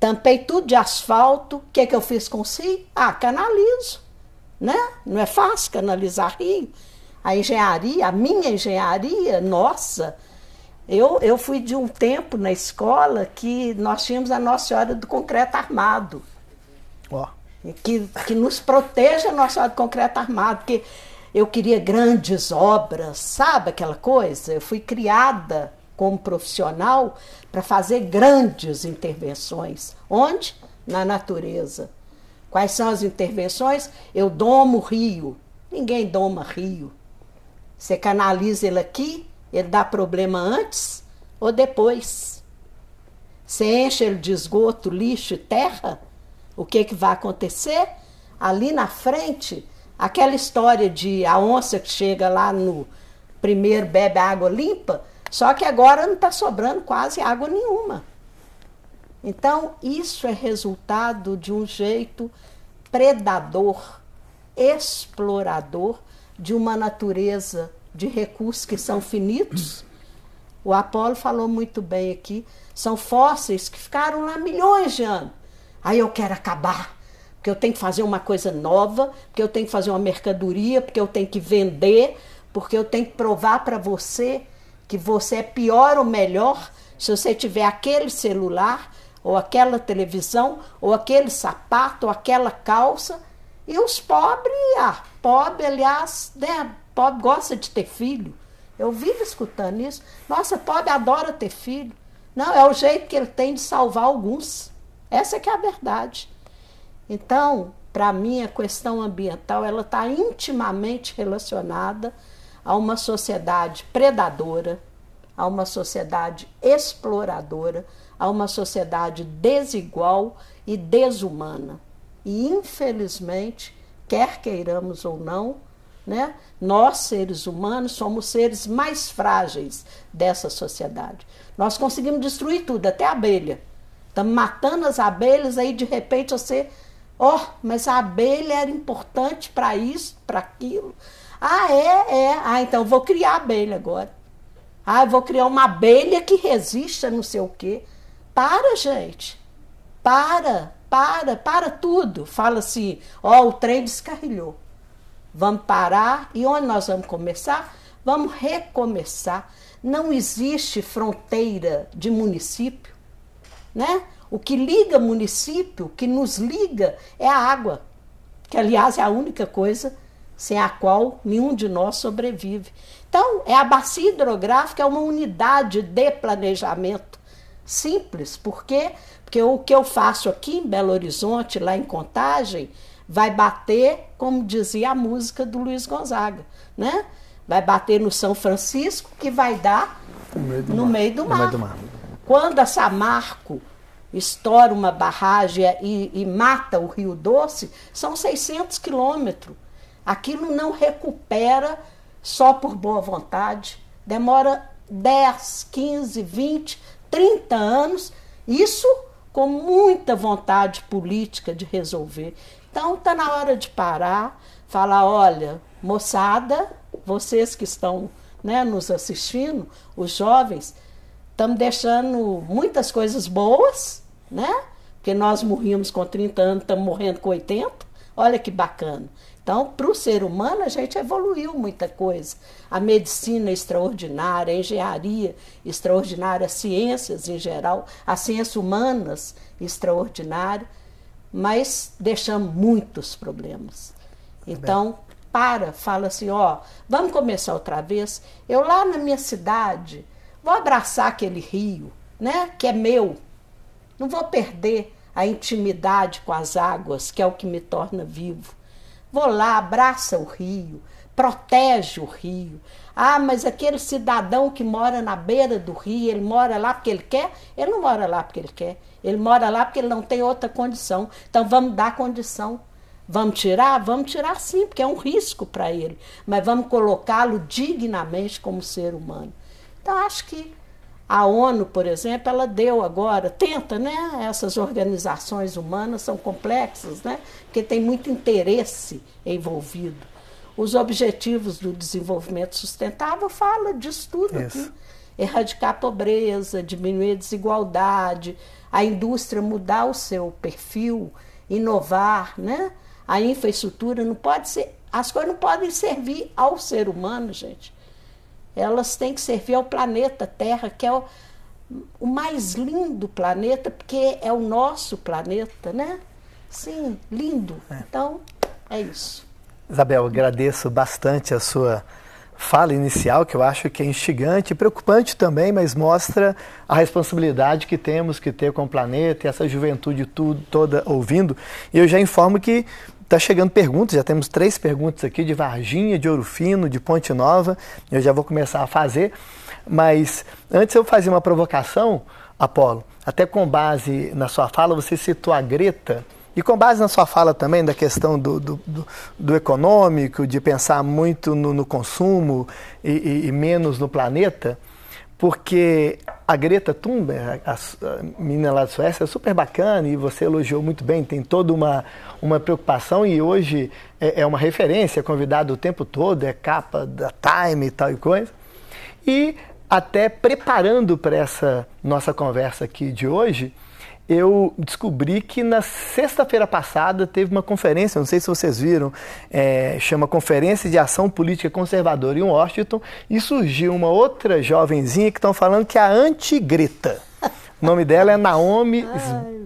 tampei tudo de asfalto. O que, é que eu fiz com si? Ah, canalizo. Né? Não é fácil canalizar rio a engenharia, a minha engenharia, nossa. Eu, eu fui de um tempo na escola que nós tínhamos a Nossa Senhora do Concreto Armado. Ó. Que, que nos proteja a Nossa Senhora do Concreto Armado, porque eu queria grandes obras, sabe aquela coisa? Eu fui criada como profissional para fazer grandes intervenções. Onde? Na natureza. Quais são as intervenções? Eu domo rio. Ninguém doma rio. Você canaliza ele aqui, ele dá problema antes ou depois. Você enche ele de esgoto, lixo e terra, o que, que vai acontecer? Ali na frente, aquela história de a onça que chega lá no primeiro bebe água limpa, só que agora não está sobrando quase água nenhuma. Então, isso é resultado de um jeito predador, explorador de uma natureza de recursos que são finitos. O Apolo falou muito bem aqui. São fósseis que ficaram lá milhões de anos. Aí eu quero acabar, porque eu tenho que fazer uma coisa nova, porque eu tenho que fazer uma mercadoria, porque eu tenho que vender, porque eu tenho que provar para você que você é pior ou melhor se você tiver aquele celular, ou aquela televisão, ou aquele sapato, ou aquela calça e os pobres, ah, pobre, aliás, né, pobre gosta de ter filho. Eu vivo escutando isso. Nossa, pobre adora ter filho. Não, é o jeito que ele tem de salvar alguns. Essa é que é a verdade. Então, para mim, a questão ambiental ela está intimamente relacionada a uma sociedade predadora, a uma sociedade exploradora, a uma sociedade desigual e desumana. E infelizmente, quer queiramos ou não, né, nós seres humanos somos seres mais frágeis dessa sociedade. Nós conseguimos destruir tudo, até a abelha. Estamos matando as abelhas aí de repente você, ó, oh, mas a abelha era importante para isso, para aquilo. Ah, é, é. Ah, então vou criar abelha agora. Ah, vou criar uma abelha que resista não sei o quê. Para, gente. Para. Para, para tudo. Fala assim: ó, oh, o trem descarrilhou. Vamos parar e onde nós vamos começar? Vamos recomeçar. Não existe fronteira de município, né? O que liga município, o que nos liga é a água, que aliás é a única coisa sem a qual nenhum de nós sobrevive. Então, é a bacia hidrográfica é uma unidade de planejamento simples, porque porque o que eu faço aqui em Belo Horizonte, lá em Contagem, vai bater, como dizia a música do Luiz Gonzaga, né? Vai bater no São Francisco, que vai dar no meio do, no mar. Meio do mar. Meio do mar. Quando a Samarco estoura uma barragem e, e mata o Rio Doce, são 600 quilômetros. Aquilo não recupera só por boa vontade. Demora 10, 15, 20, 30 anos. Isso com muita vontade política de resolver. Então está na hora de parar, falar, olha, moçada, vocês que estão né, nos assistindo, os jovens, estamos deixando muitas coisas boas, né? Porque nós morríamos com 30 anos, estamos morrendo com 80. Olha que bacana. Então, para o ser humano, a gente evoluiu muita coisa. A medicina extraordinária, a engenharia extraordinária, as ciências em geral, as ciências humanas extraordinária, mas deixamos muitos problemas. Tá então, para, fala assim: ó, vamos começar outra vez. Eu lá na minha cidade, vou abraçar aquele rio, né, que é meu. Não vou perder a intimidade com as águas, que é o que me torna vivo Vou lá, abraça o rio, protege o rio. Ah, mas aquele cidadão que mora na beira do rio, ele mora lá porque ele quer? Ele não mora lá porque ele quer. Ele mora lá porque ele não tem outra condição. Então vamos dar condição. Vamos tirar? Vamos tirar sim, porque é um risco para ele. Mas vamos colocá-lo dignamente como ser humano. Então acho que a ONU, por exemplo, ela deu agora, tenta, né? Essas organizações humanas são complexas, né? Porque tem muito interesse envolvido. Os objetivos do desenvolvimento sustentável fala disso tudo aqui. Erradicar a pobreza, diminuir a desigualdade, a indústria mudar o seu perfil, inovar, né? A infraestrutura não pode ser, as coisas não podem servir ao ser humano, gente. Elas têm que servir ao planeta Terra, que é o, o mais lindo planeta, porque é o nosso planeta, né? Sim, lindo. É. Então, é isso. Isabel, agradeço bastante a sua fala inicial, que eu acho que é instigante e preocupante também, mas mostra a responsabilidade que temos que ter com o planeta e essa juventude tudo, toda ouvindo. E eu já informo que Está chegando perguntas, já temos três perguntas aqui de Varginha, de Ouro Fino, de Ponte Nova. Eu já vou começar a fazer. Mas antes eu fazer uma provocação, Apolo, até com base na sua fala, você citou a Greta. E com base na sua fala também da questão do, do, do, do econômico, de pensar muito no, no consumo e, e, e menos no planeta, porque a Greta Thunberg, a, menina lá da Suécia, é super bacana e você elogiou muito bem, tem toda uma, uma preocupação e hoje é, é uma referência, é convidada o tempo todo, é capa da Time e tal e coisa. E até preparando para essa nossa conversa aqui de hoje, eu descobri que na sexta-feira passada teve uma conferência, não sei se vocês viram, é, chama Conferência de Ação Política Conservadora em Washington, e surgiu uma outra jovenzinha que estão falando que é a antigreta. O nome dela é Naomi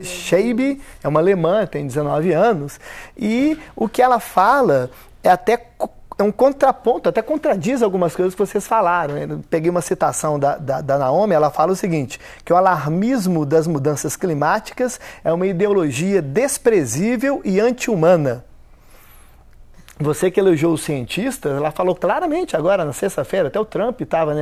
Scheibe, é uma alemã, tem 19 anos, e o que ela fala é até é um contraponto, até contradiz algumas coisas que vocês falaram. Né? Eu peguei uma citação da, da, da, Naomi, ela fala o seguinte: que o alarmismo das mudanças climáticas é uma ideologia desprezível e anti-humana. Você que elogiou os cientistas, ela falou claramente agora na sexta-feira, até o Trump estava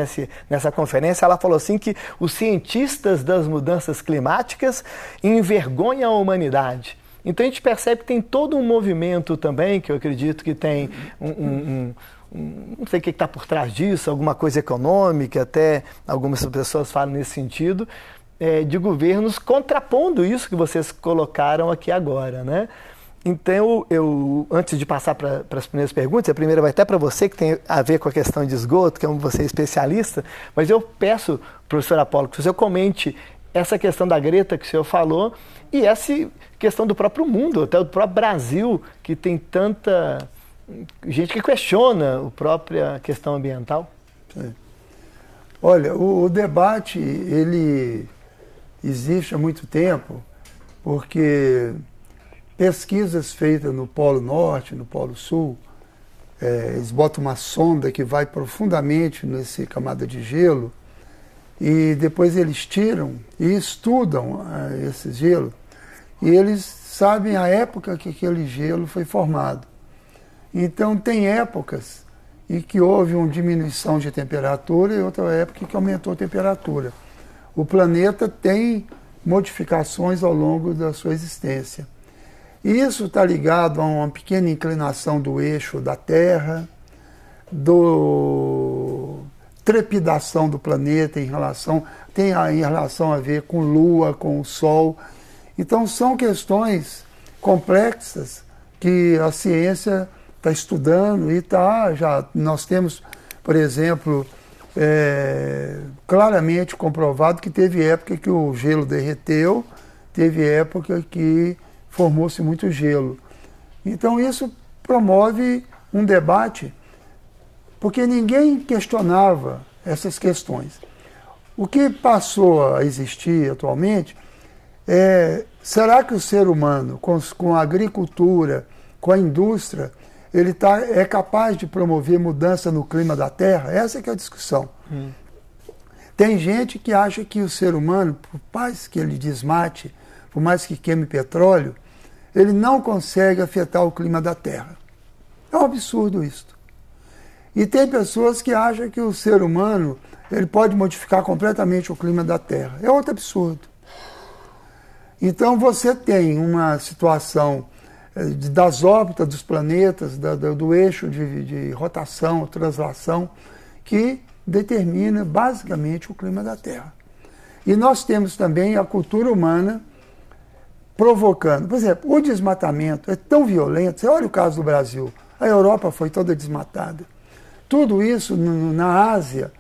nessa conferência, ela falou assim que os cientistas das mudanças climáticas envergonham a humanidade. Então a gente percebe que tem todo um movimento também, que eu acredito que tem um, um, um, não sei o que está por trás disso, alguma coisa econômica, até algumas pessoas falam nesse sentido, é, de governos contrapondo isso que vocês colocaram aqui agora, né? Então, eu, antes de passar para as primeiras perguntas, a primeira vai até para você, que tem a ver com a questão de esgoto, que é um, você é especialista, mas eu peço, professor Apolo, que o senhor comente essa questão da Greta que o senhor falou e essa questão do próprio mundo, até do próprio Brasil, que tem tanta gente que questiona a própria questão ambiental. É. Olha, o, o, debate ele existe há muito tempo, porque pesquisas feitas no Polo Norte, no Polo Sul, é, eles botam uma sonda que vai profundamente nessa camada de gelo e depois eles tiram e estudam ah, esse gelo e eles sabem a época que aquele gelo foi formado. Então, tem épocas em que houve uma diminuição de temperatura e outra época que aumentou a temperatura. O planeta tem modificações ao longo da sua existência. E isso está ligado a uma pequena inclinação do eixo da Terra, do trepidação do planeta em relação tem a, em relação a ver com Lua, com o Sol então, são questões complexas que a ciência está estudando e está já. Nós temos, por exemplo, é, claramente comprovado que teve época que o gelo derreteu, teve época que formou-se muito gelo. Então, isso promove um debate, porque ninguém questionava essas questões. O que passou a existir atualmente é Será que o ser humano, com, com a agricultura, com a indústria, ele tá, é capaz de promover mudança no clima da Terra? Essa é que é a discussão. Hum. Tem gente que acha que o ser humano, por mais que ele desmate, por mais que queime petróleo, ele não consegue afetar o clima da Terra. É um absurdo isso. E tem pessoas que acham que o ser humano ele pode modificar completamente o clima da Terra. É outro absurdo. Então você tem uma situação eh, das órbitas dos planetas, do eixo de, de rotação, translação, que determina basicamente o clima da Terra. E nós temos também a cultura humana provocando. Por exemplo, o desmatamento é tão violento. Você olha o caso do Brasil. A Europa foi toda desmatada. Tudo isso na Ásia.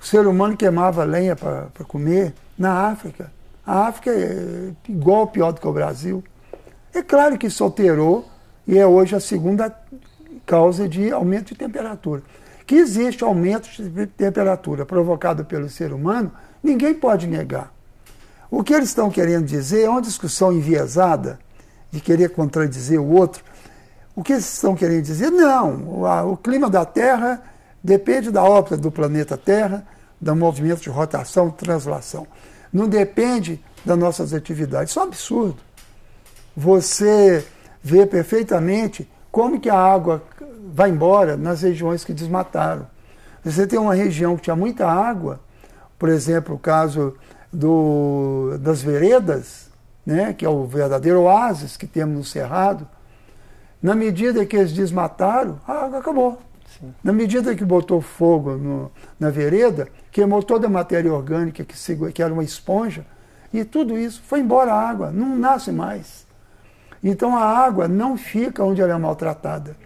O ser humano queimava lenha para comer. Na África, a África é igual ou pior do que o Brasil. É claro que isso alterou e é hoje a segunda causa de aumento de temperatura. Que existe aumento de temperatura provocado pelo ser humano, ninguém pode negar. O que eles estão querendo dizer é uma discussão enviesada, de querer contradizer o outro. O que eles estão querendo dizer? Não, o clima da Terra depende da órbita do planeta Terra, do movimento de rotação, translação não depende das nossas atividades. Isso é um absurdo. Você vê perfeitamente como que a água vai embora nas regiões que desmataram. Você tem uma região que tinha muita água, por exemplo, o caso do, das veredas, né, que é o verdadeiro oásis que temos no Cerrado, na medida que eles desmataram, a água acabou. Na medida que botou fogo no, na vereda, queimou toda a matéria orgânica que, se, que era uma esponja, e tudo isso foi embora a água, não nasce mais. Então a água não fica onde ela é maltratada.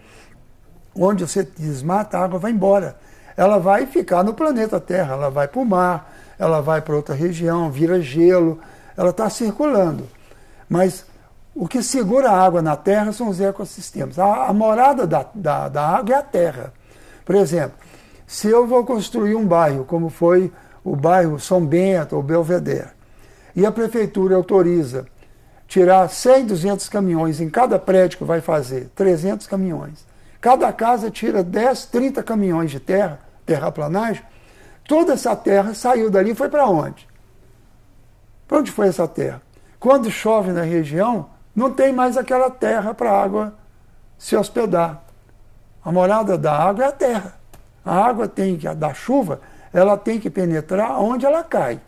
Onde você desmata, a água vai embora. Ela vai ficar no planeta Terra, ela vai para o mar, ela vai para outra região, vira gelo, ela está circulando. Mas o que segura a água na Terra são os ecossistemas. A, a morada da, da, da, água é a Terra. Por exemplo, se eu vou construir um bairro, como foi o bairro São Bento ou Belvedere, e a prefeitura autoriza tirar 100, 200 caminhões em cada prédio que vai fazer, 300 caminhões. Cada casa tira 10, 30 caminhões de terra, terraplanagem. Toda essa terra saiu dali e foi para onde? Para onde foi essa terra? Quando chove na região, não tem mais aquela terra para a água se hospedar. A morada da água é a terra. A água tem que, da chuva, ela tem que penetrar onde ela cai.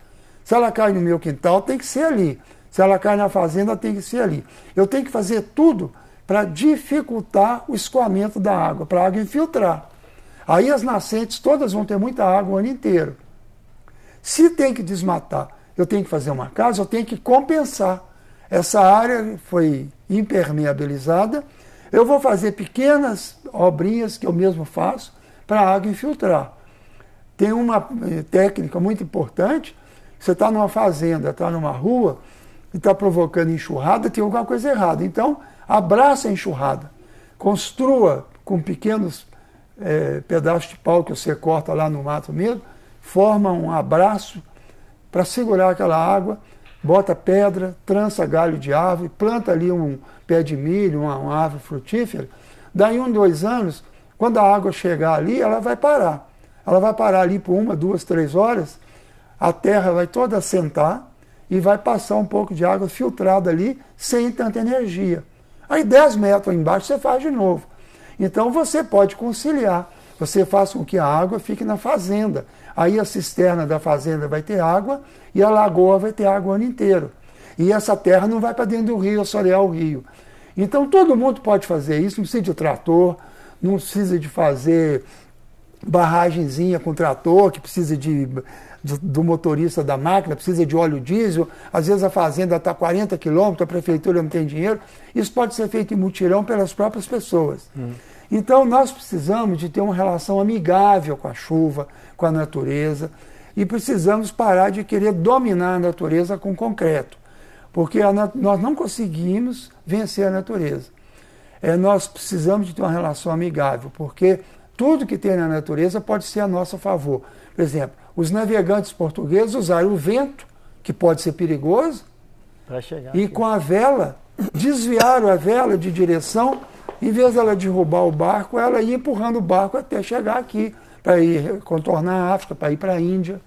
Se ela cai no meu quintal, tem que ser ali. Se ela cai na fazenda, tem que ser ali. Eu tenho que fazer tudo para dificultar o escoamento da água, para a água infiltrar. Aí as nascentes todas vão ter muita água o ano inteiro. Se tem que desmatar, eu tenho que fazer uma casa, eu tenho que compensar. Essa área foi impermeabilizada eu vou fazer pequenas obrinhas que eu mesmo faço para a água infiltrar. Tem uma eh, técnica muito importante. Você está numa fazenda, está numa rua e está provocando enxurrada, tem alguma coisa errada. Então, abraça a enxurrada. Construa com pequenos é, pedaços de pau que você corta lá no mato mesmo, forma um abraço para segurar aquela água bota pedra, trança galho de árvore, planta ali um pé de milho, uma, uma árvore frutífera. Daí um, dois anos, quando a água chegar ali, ela vai parar. Ela vai parar ali por uma, duas, três horas, a terra vai toda assentar e vai passar um pouco de água filtrada ali, sem tanta energia. Aí 10 metros embaixo você faz de novo. Então você pode conciliar. Você faz com que a água fique na fazenda, Aí a cisterna da fazenda vai ter água e a lagoa vai ter água o ano inteiro. E essa terra não vai para dentro do rio é assorear o rio. Então todo mundo pode fazer isso, não precisa de trator, não precisa de fazer barragenzinha com trator, que precisa de, de, do motorista da máquina, precisa de óleo diesel, às vezes a fazenda está 40 quilômetros, a prefeitura não tem dinheiro. Isso pode ser feito em mutirão pelas próprias pessoas. Hum. Então nós precisamos de ter uma relação amigável com a chuva, com a natureza, e precisamos parar de querer dominar a natureza com concreto, porque nós não conseguimos vencer a natureza. É, nós precisamos de ter uma relação amigável, porque tudo que tem na natureza pode ser a nosso favor. Por exemplo, os navegantes portugueses usaram o vento, que pode ser perigoso, e aqui. com a vela, desviaram a vela de direção em vez dela derrubar o barco, ela ia empurrando o barco até chegar aqui, para ir contornar a África, para ir para a Índia.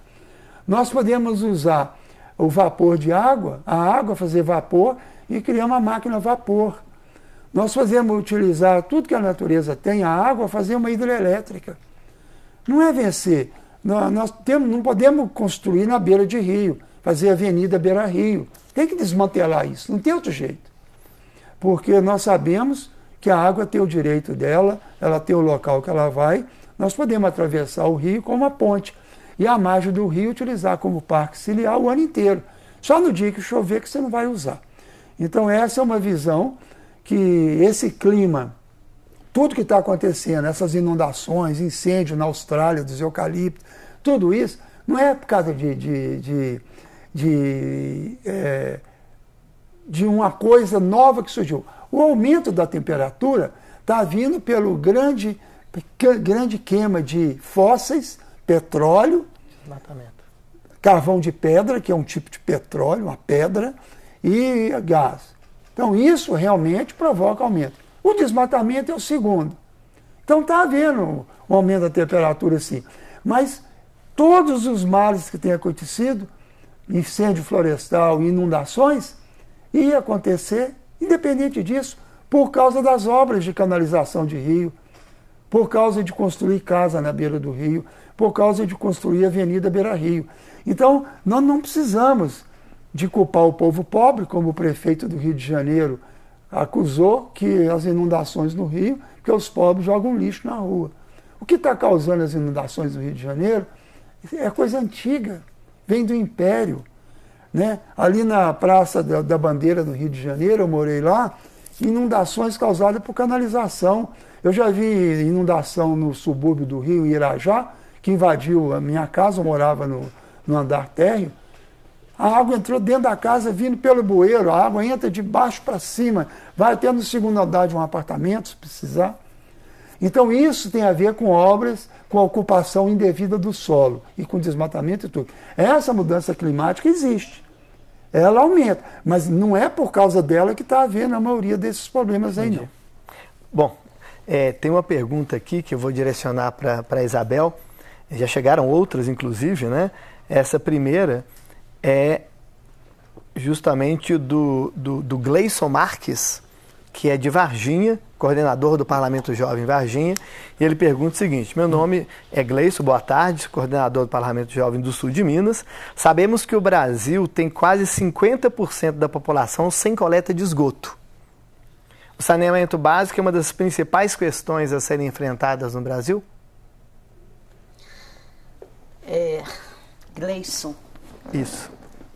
Nós podemos usar o vapor de água, a água fazer vapor e criar uma máquina a vapor. Nós podemos utilizar tudo que a natureza tem, a água, fazer uma hidrelétrica. Não é vencer. Nós temos, não podemos construir na beira de rio, fazer avenida beira-rio. Tem que desmantelar isso, não tem outro jeito. Porque nós sabemos que a água tem o direito dela, ela tem o local que ela vai. Nós podemos atravessar o rio com uma ponte e a margem do rio utilizar como parque ciliar o ano inteiro. Só no dia que chover que você não vai usar. Então essa é uma visão que esse clima, tudo que está acontecendo, essas inundações, incêndio na Austrália dos eucaliptos, tudo isso não é por causa de, de, de, de, é, de uma coisa nova que surgiu. O aumento da temperatura está vindo pelo grande, grande queima de fósseis, petróleo, Exatamente. carvão de pedra, que é um tipo de petróleo, uma pedra, e gás. Então, isso realmente provoca aumento. O desmatamento é o segundo. Então, está havendo um aumento da temperatura, sim. Mas todos os males que têm acontecido, incêndio florestal, inundações, ia acontecer Independente disso, por causa das obras de canalização de rio, por causa de construir casa na beira do rio, por causa de construir avenida beira-rio. Então, nós não precisamos de culpar o povo pobre, como o prefeito do Rio de Janeiro acusou que as inundações no Rio, que os pobres jogam lixo na rua. O que está causando as inundações no Rio de Janeiro é coisa antiga, vem do Império. Né? Ali na Praça da, da Bandeira, no Rio de Janeiro, eu morei lá, inundações causadas por canalização. Eu já vi inundação no subúrbio do Rio, Irajá, que invadiu a minha casa, eu morava no, no andar térreo. A água entrou dentro da casa, vindo pelo bueiro, a água entra de baixo para cima, vai até no segundo andar de um apartamento, se precisar. Então isso tem a ver com obras, com a ocupação indevida do solo e com desmatamento e tudo. Essa mudança climática existe ela aumenta. Mas não é por causa dela que está havendo a maioria desses problemas aí, não. Bom, é, tem uma pergunta aqui que eu vou direcionar para a Isabel. Já chegaram outras, inclusive, né? Essa primeira é justamente do, do, do Gleison Marques que é de Varginha, coordenador do Parlamento Jovem Varginha, e ele pergunta o seguinte: Meu nome é Gleison, boa tarde, coordenador do Parlamento Jovem do Sul de Minas. Sabemos que o Brasil tem quase 50% da população sem coleta de esgoto. O saneamento básico é uma das principais questões a serem enfrentadas no Brasil? É, Gleison. Isso.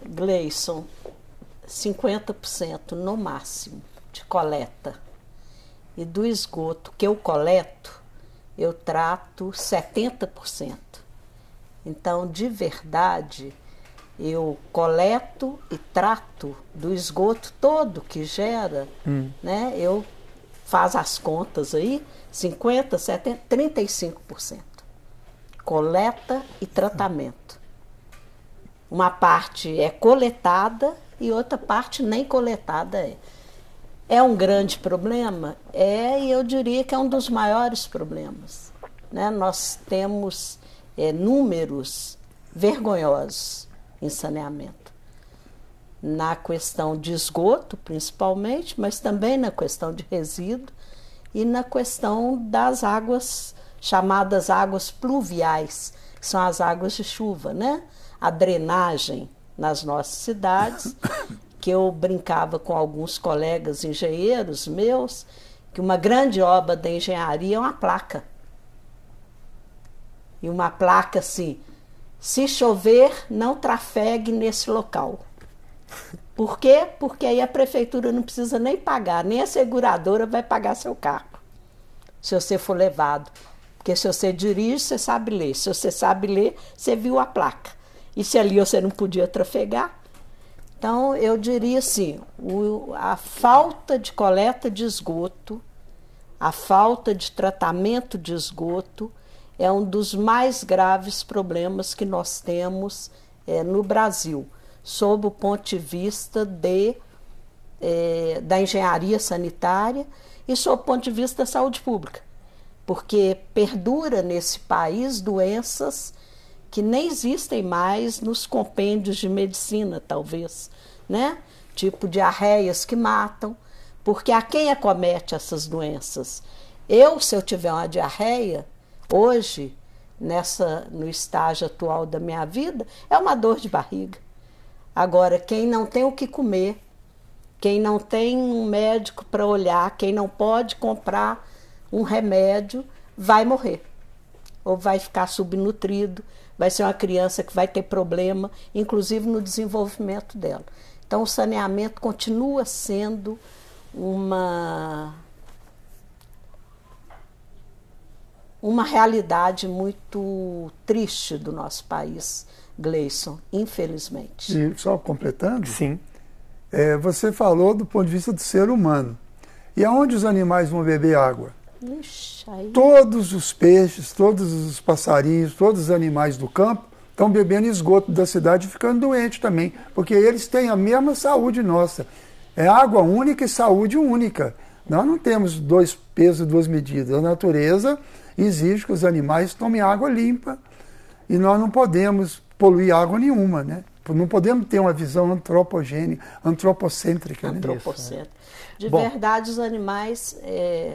Gleison, 50% no máximo de coleta. E do esgoto que eu coleto, eu trato 70%. Então, de verdade, eu coleto e trato do esgoto todo que gera, hum. né? Eu faz as contas aí, 50, 70, 35%. Coleta e tratamento. Uma parte é coletada e outra parte nem coletada é. É um grande problema? É, e eu diria que é um dos maiores problemas. Né? Nós temos é, números vergonhosos em saneamento. Na questão de esgoto, principalmente, mas também na questão de resíduo e na questão das águas, chamadas águas pluviais, que são as águas de chuva, né? A drenagem nas nossas cidades [coughs] que eu brincava com alguns colegas engenheiros meus, que uma grande obra da engenharia é uma placa. E uma placa assim: se chover, não trafegue nesse local. Por quê? Porque aí a prefeitura não precisa nem pagar, nem a seguradora vai pagar seu carro, se você for levado. Porque se você dirige, você sabe ler. Se você sabe ler, você viu a placa. E se ali você não podia trafegar, então, eu diria assim: o, a falta de coleta de esgoto, a falta de tratamento de esgoto, é um dos mais graves problemas que nós temos é, no Brasil, sob o ponto de vista de, é, da engenharia sanitária e sob o ponto de vista da saúde pública, porque perdura nesse país doenças que nem existem mais nos compêndios de medicina, talvez, né? Tipo diarreias que matam, porque a quem acomete essas doenças? Eu, se eu tiver uma diarreia, hoje, nessa no estágio atual da minha vida, é uma dor de barriga. Agora, quem não tem o que comer, quem não tem um médico para olhar, quem não pode comprar um remédio, vai morrer ou vai ficar subnutrido, vai ser uma criança que vai ter problema, inclusive no desenvolvimento dela. Então, o saneamento continua sendo uma uma realidade muito triste do nosso país, Gleison, infelizmente. E só completando? Sim. É, você falou do ponto de vista do ser humano. E aonde os animais vão beber água? Todos os peixes, todos os passarinhos, todos os animais do campo estão bebendo esgoto da cidade e ficando doentes também, porque eles têm a mesma saúde nossa. É água única e saúde única. Nós não temos dois pesos e duas medidas. A natureza exige que os animais tomem água limpa e nós não podemos poluir água nenhuma, né? Não podemos ter uma visão antropogênica, antropocêntrica. Antropocêntrica. Né? É. De Bom, verdade, os animais é,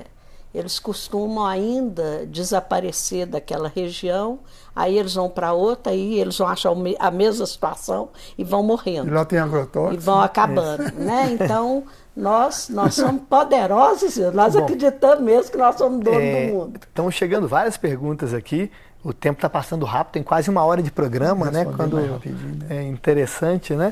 eles costumam ainda desaparecer daquela região, aí eles vão para outra, aí eles vão achar a mesma situação e vão morrendo. E lá tem agrotóxico. E vão né? acabando, né? Então, nós, nós somos [laughs] poderosos, nós Bom, acreditamos mesmo que nós somos donos é, do mundo. Estão chegando várias perguntas aqui. O tempo está passando rápido, tem quase uma hora de programa, né? Quando rapidinho, né? é interessante, né?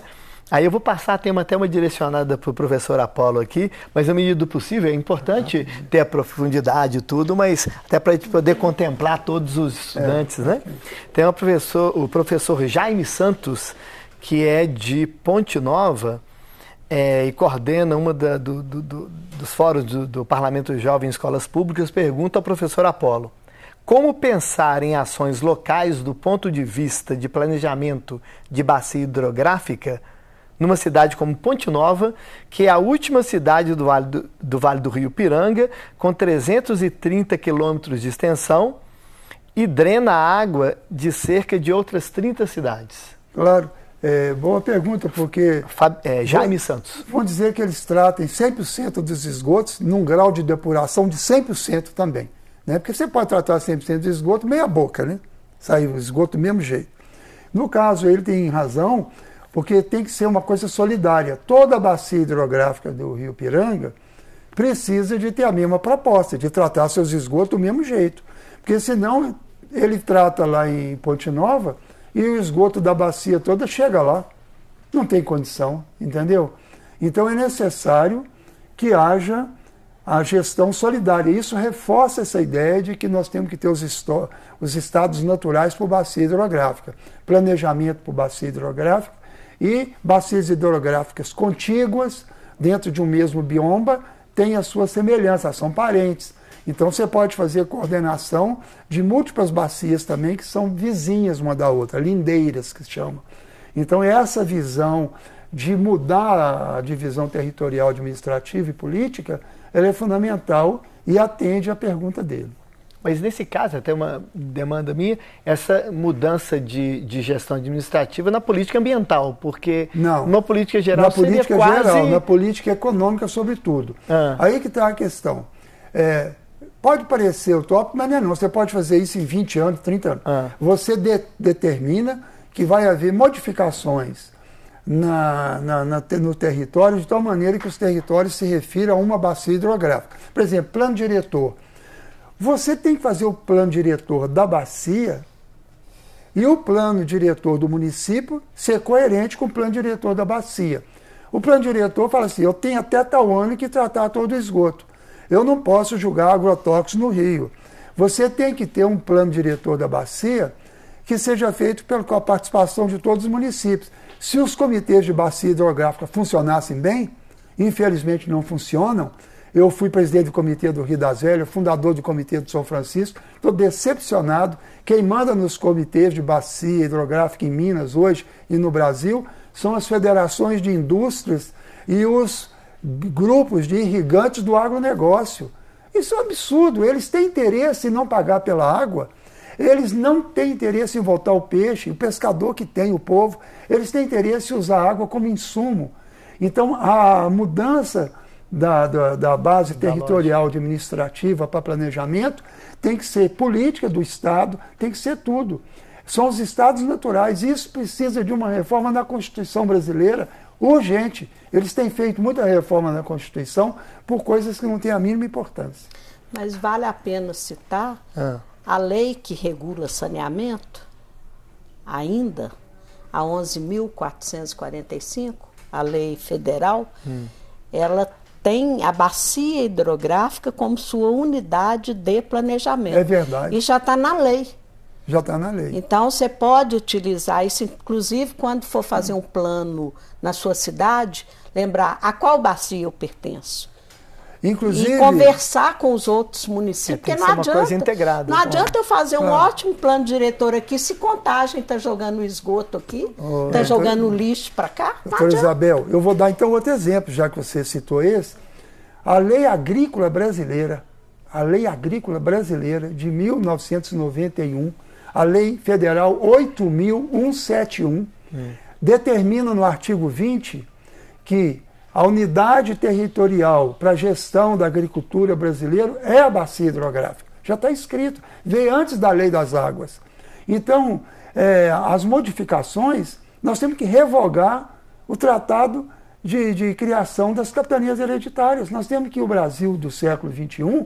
Aí eu vou passar, tem até uma direcionada para o professor Apolo aqui, mas na medida do possível é importante ter a profundidade e tudo, mas até para poder contemplar todos os é. estudantes, é. né? Tem uma professor, o professor Jaime Santos, que é de Ponte Nova é, e coordena uma da, do, do, do, dos fóruns do, Parlamento Jovem em Escolas Públicas, pergunta ao professor Apolo. Como pensar em ações locais do ponto de vista de planejamento de bacia hidrográfica numa cidade como Ponte Nova, que é a última cidade do Vale do, do vale do Rio Piranga, com 330 quilômetros de extensão e drena água de cerca de outras 30 cidades? Claro. É, boa pergunta, porque. Fab, é, Jaime vou, Santos. Vão dizer que eles tratem 100% dos esgotos num grau de depuração de 100% também. Né? Porque você pode tratar 100% do esgoto meia boca, né? Sair o esgoto do mesmo jeito. No caso, ele tem razão, porque tem que ser uma coisa solidária. Toda a bacia hidrográfica do Rio Piranga precisa de ter a mesma proposta, de tratar seus esgotos do mesmo jeito. Porque senão ele trata lá em Ponte Nova e o esgoto da bacia toda chega lá. Não tem condição, entendeu? Então é necessário que haja a gestão solidária. Isso reforça essa ideia de que nós temos que ter os, os estados naturais por bacia hidrográfica, planejamento por bacia hidrográfica e bacias hidrográficas contíguas, dentro de um mesmo bioma têm a sua semelhança, são parentes. Então você pode fazer coordenação de múltiplas bacias também que são vizinhas uma da outra, lindeiras que se chama. Então essa visão de mudar a divisão territorial administrativa e política, ela é fundamental e atende à pergunta dele. Mas nesse caso, até uma demanda minha, essa mudança de, de gestão administrativa na política ambiental, porque Não, na política geral na política geral, na política econômica sobretudo. Ah. Aí que está a questão. É, pode parecer utópico, mas não é não. Você pode fazer isso em 20 anos, 30 anos. Ah. Você de, determina que vai haver modificações na, na, na, no território de tal maneira que os territórios se refiram a uma bacia hidrográfica. Por exemplo, plano diretor você tem que fazer o plano diretor da bacia e o plano diretor do município ser coerente com o plano diretor da bacia. O plano diretor fala assim: eu tenho até tal ano que tratar todo o esgoto. Eu não posso julgar agrotóxicos no rio. Você tem que ter um plano diretor da bacia que seja feito com a participação de todos os municípios. Se os comitês de bacia hidrográfica funcionassem bem, infelizmente não funcionam, eu fui presidente do comitê do Rio das Velhas, fundador do comitê do São Francisco. Estou decepcionado. Quem manda nos comitês de bacia hidrográfica em Minas hoje e no Brasil são as federações de indústrias e os grupos de irrigantes do agronegócio. Isso é um absurdo. Eles têm interesse em não pagar pela água. Eles não têm interesse em voltar o peixe, o pescador que tem, o povo. Eles têm interesse em usar a água como insumo. Então, a mudança da, da, da base da territorial administrativa para planejamento, tem que ser política do Estado, tem que ser tudo. São os estados naturais. Isso precisa de uma reforma na Constituição brasileira urgente. Eles têm feito muita reforma na Constituição por coisas que não têm a mínima importância. Mas vale a pena citar é. a lei que regula saneamento, ainda, a 11.445, a lei federal, hum. ela tem a bacia hidrográfica como sua unidade de planejamento. É verdade. E já está na lei. Já está na lei. Então você pode utilizar isso, inclusive quando for fazer um plano na sua cidade, lembrar a qual bacia eu pertenço. Inclusive, e conversar com os outros municípios. É, porque não adianta. Uma coisa integrada, não tá? adianta eu fazer um ah. ótimo plano diretor aqui se contagem está jogando esgoto aqui, está oh, jogando tô... lixo para cá. Doutor Isabel, eu vou dar então outro exemplo, já que você citou esse. A lei agrícola brasileira, a lei agrícola brasileira de 1991, a lei federal 8.171, hum. determina no artigo 20 que a unidade territorial para a gestão da agricultura brasileira é a bacia hidrográfica. Já está escrito, veio antes da lei das águas. Então, é, as modificações, nós temos que revogar o tratado de, de, criação das capitanias hereditárias. Nós temos que o Brasil do século XXI,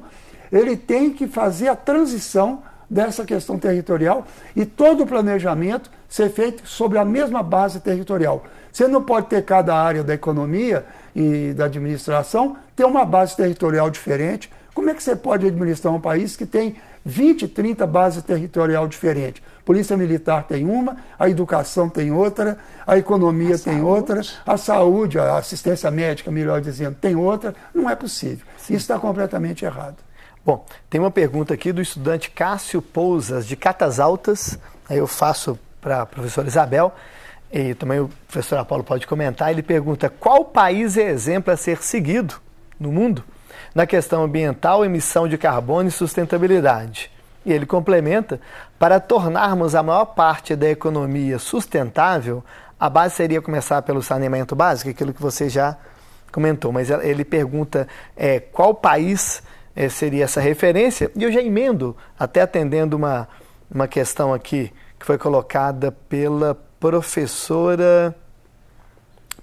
ele tem que fazer a transição dessa questão territorial e todo o planejamento ser feito sobre a mesma base territorial. Você não pode ter cada área da economia e da administração ter uma base territorial diferente. Como é que você pode administrar um país que tem 20, 30 bases territorial diferentes? Polícia Militar tem uma, a educação tem outra, a economia a tem saúde. outra, a saúde, a assistência médica, melhor dizendo, tem outra. Não é possível. Sim. Isso está completamente errado. Bom, tem uma pergunta aqui do estudante Cássio Pousas, de Catas Altas. Aí eu faço para a professora Isabel e também o professor Paulo pode comentar. Ele pergunta: qual país é exemplo a ser seguido no mundo na questão ambiental, emissão de carbono e sustentabilidade? E ele complementa: para tornarmos a maior parte da economia sustentável, a base seria começar pelo saneamento básico, aquilo que você já comentou, mas ele pergunta é, qual país é, seria essa referência. E eu já emendo, até atendendo uma, uma questão aqui que foi colocada pela professora,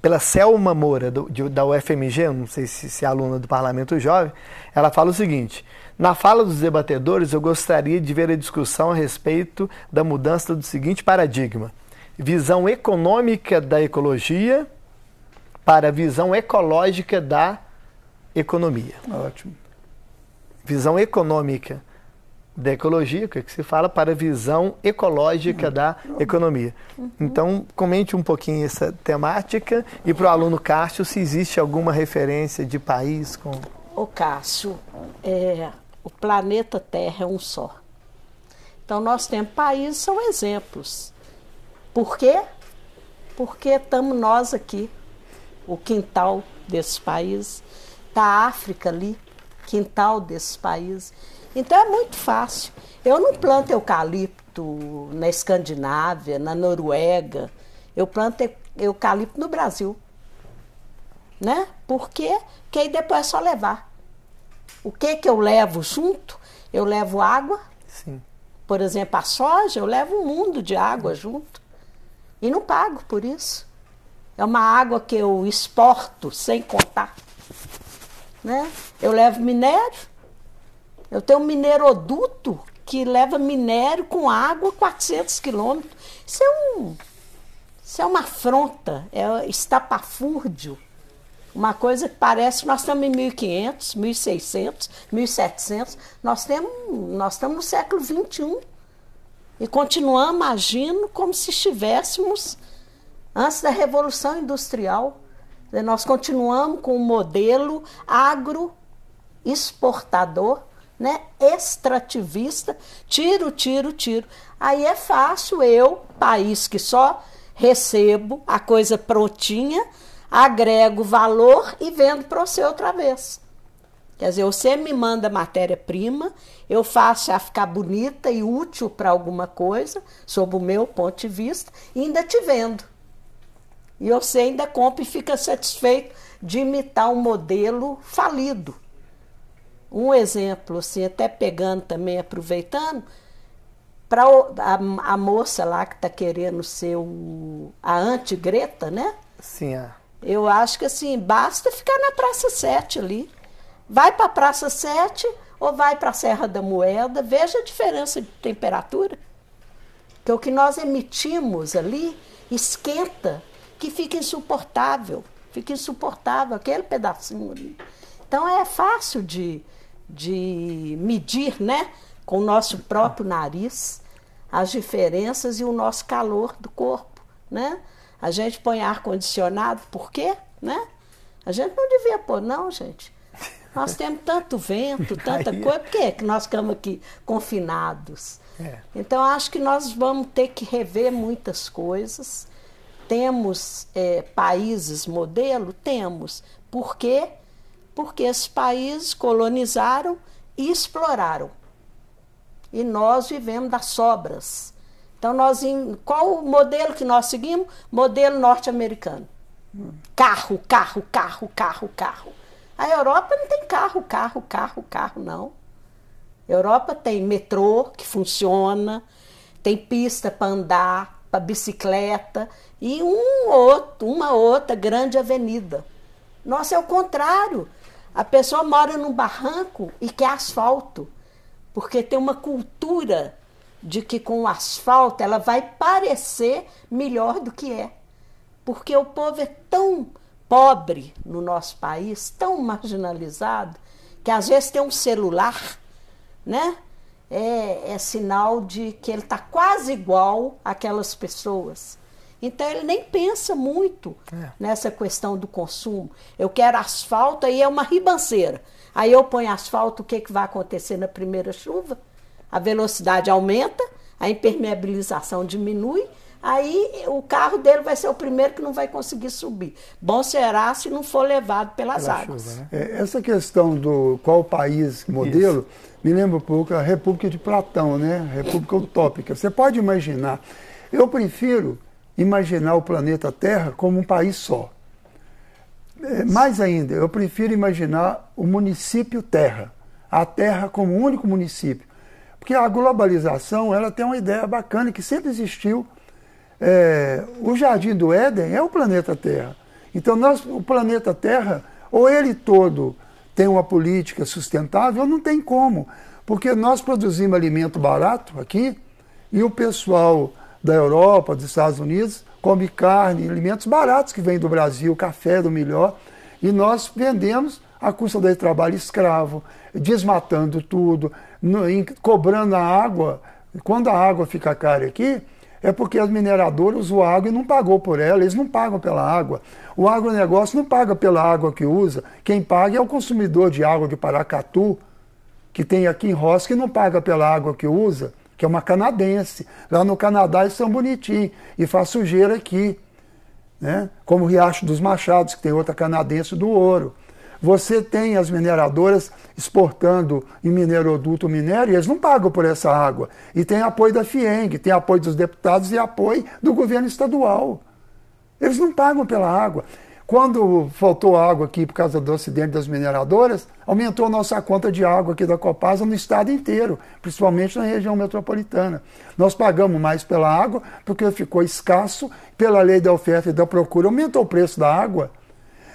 pela Selma Moura, do, de, da UFMG, não sei se, se é aluna do Parlamento Jovem, ela fala o seguinte. Na fala dos debatedores, eu gostaria de ver a discussão a respeito da mudança do seguinte paradigma: visão econômica da ecologia para visão ecológica da economia. Ótimo visão econômica da ecologia, que, é que se fala, para a visão ecológica uhum. da economia. Uhum. Então, comente um pouquinho essa temática e para o aluno Cássio, se existe alguma referência de país com... O Cássio, é, o planeta Terra é um só. Então, nós temos países, são exemplos. Por quê? Porque estamos nós aqui, o quintal desses países, a África ali, quintal desses países. Então é muito fácil. Eu não planto eucalipto na Escandinávia, na Noruega. Eu planto eucalipto no Brasil. Né? Porque que aí depois é só levar. O que que eu levo junto? Eu levo água. Sim. Por exemplo, a soja, eu levo um mundo de água junto. E não pago por isso. É uma água que eu exporto sem contar. Né? Eu levo minério, eu tenho um mineroduto que leva minério com água 400 quilômetros. Isso é, um, isso é uma afronta, é estapafúrdio. Uma coisa que parece, que nós estamos em 1500, 1600, 1700, nós, temos, nós estamos no século 21 e continuamos agindo como se estivéssemos antes da Revolução Industrial. Né, nós continuamos com o modelo agroexportador, né? extrativista, tiro, tiro, tiro. Aí é fácil eu, país que só recebo a coisa prontinha, agrego valor e vendo para você outra vez. Quer dizer, você me manda matéria-prima, eu faço a ficar bonita e útil para alguma coisa, sob o meu ponto de vista, e ainda te vendo. E você ainda compra e fica satisfeito de imitar um modelo falido. Um exemplo, assim, até pegando também, aproveitando, para a, a, moça lá que está querendo ser o, a anti-Greta, né? Sim, é. Eu acho que assim, basta ficar na Praça 7 ali. Vai para a Praça 7 ou vai para a Serra da Moeda, veja a diferença de temperatura. Que o que nós emitimos ali esquenta que fica insuportável. Fica insuportável aquele pedacinho ali. Então é fácil de, de medir, né? Com o nosso próprio nariz, as diferenças e o nosso calor do corpo, né? A gente põe ar condicionado, por quê? Né? A gente não devia pôr, não, gente. Nós temos tanto vento, tanta coisa, por que, que nós ficamos aqui confinados? É. Então, acho que nós vamos ter que rever muitas coisas temos é, países modelo? Temos. Por quê? Porque esses países colonizaram e exploraram. E nós vivemos das sobras. Então, nós, qual o modelo que nós seguimos? Modelo norte-americano. Carro, carro, carro, carro, carro. A Europa não tem carro, carro, carro, carro, não. A Europa tem metrô que funciona, tem pista para andar, para bicicleta e um outro, uma outra grande avenida. Nossa, é o contrário. A pessoa mora num barranco e quer asfalto, porque tem uma cultura de que com o asfalto ela vai parecer melhor do que é. Porque o povo é tão pobre no nosso país, tão marginalizado, que às vezes tem um celular, né? É, é sinal de que ele está quase igual àquelas pessoas. Então ele nem pensa muito é. nessa questão do consumo. Eu quero asfalto, aí é uma ribanceira. Aí eu ponho asfalto, o que, que vai acontecer na primeira chuva? A velocidade aumenta, a impermeabilização diminui, aí o carro dele vai ser o primeiro que não vai conseguir subir. Bom será se não for levado pelas Pela águas. Chuva, né? é, essa questão do qual país modelo Isso. me lembra um pouco a República de Platão, né? República Utópica. Você pode imaginar. Eu prefiro imaginar o planeta Terra como um país só. É, mais ainda, eu prefiro imaginar o município Terra, a Terra como um único município. Porque a globalização ela tem uma ideia bacana que sempre existiu. É, o Jardim do Éden é o planeta Terra. Então, nós, o planeta Terra, ou ele todo tem uma política sustentável, ou não tem como. Porque nós produzimos alimento barato aqui e o pessoal da Europa, dos Estados Unidos, come carne, alimentos baratos que vêm do Brasil, café do melhor, e nós vendemos a custa do trabalho escravo, desmatando tudo, no, em, cobrando a água. Quando a água fica cara aqui, é porque as mineradoras usam água e não pagou por ela, eles não pagam pela água. O agronegócio não paga pela água que usa, quem paga é o consumidor de água de Paracatu, que tem aqui em Roça, que não paga pela água que usa que é uma canadense. Lá no Canadá eles são bonitinhos e faz sujeira aqui. Né? Como o Riacho dos Machados, que tem outra canadense do ouro. Você tem as mineradoras exportando em mineroduto minério e eles não pagam por essa água. E tem apoio da FIENG, tem apoio dos deputados e apoio do governo estadual. Eles não pagam pela água. Quando faltou água aqui por causa do acidente das mineradoras, aumentou a nossa conta de água aqui da Copasa no estado inteiro, principalmente na região metropolitana. Nós pagamos mais pela água porque ficou escasso, pela lei da oferta e da procura, aumentou o preço da água.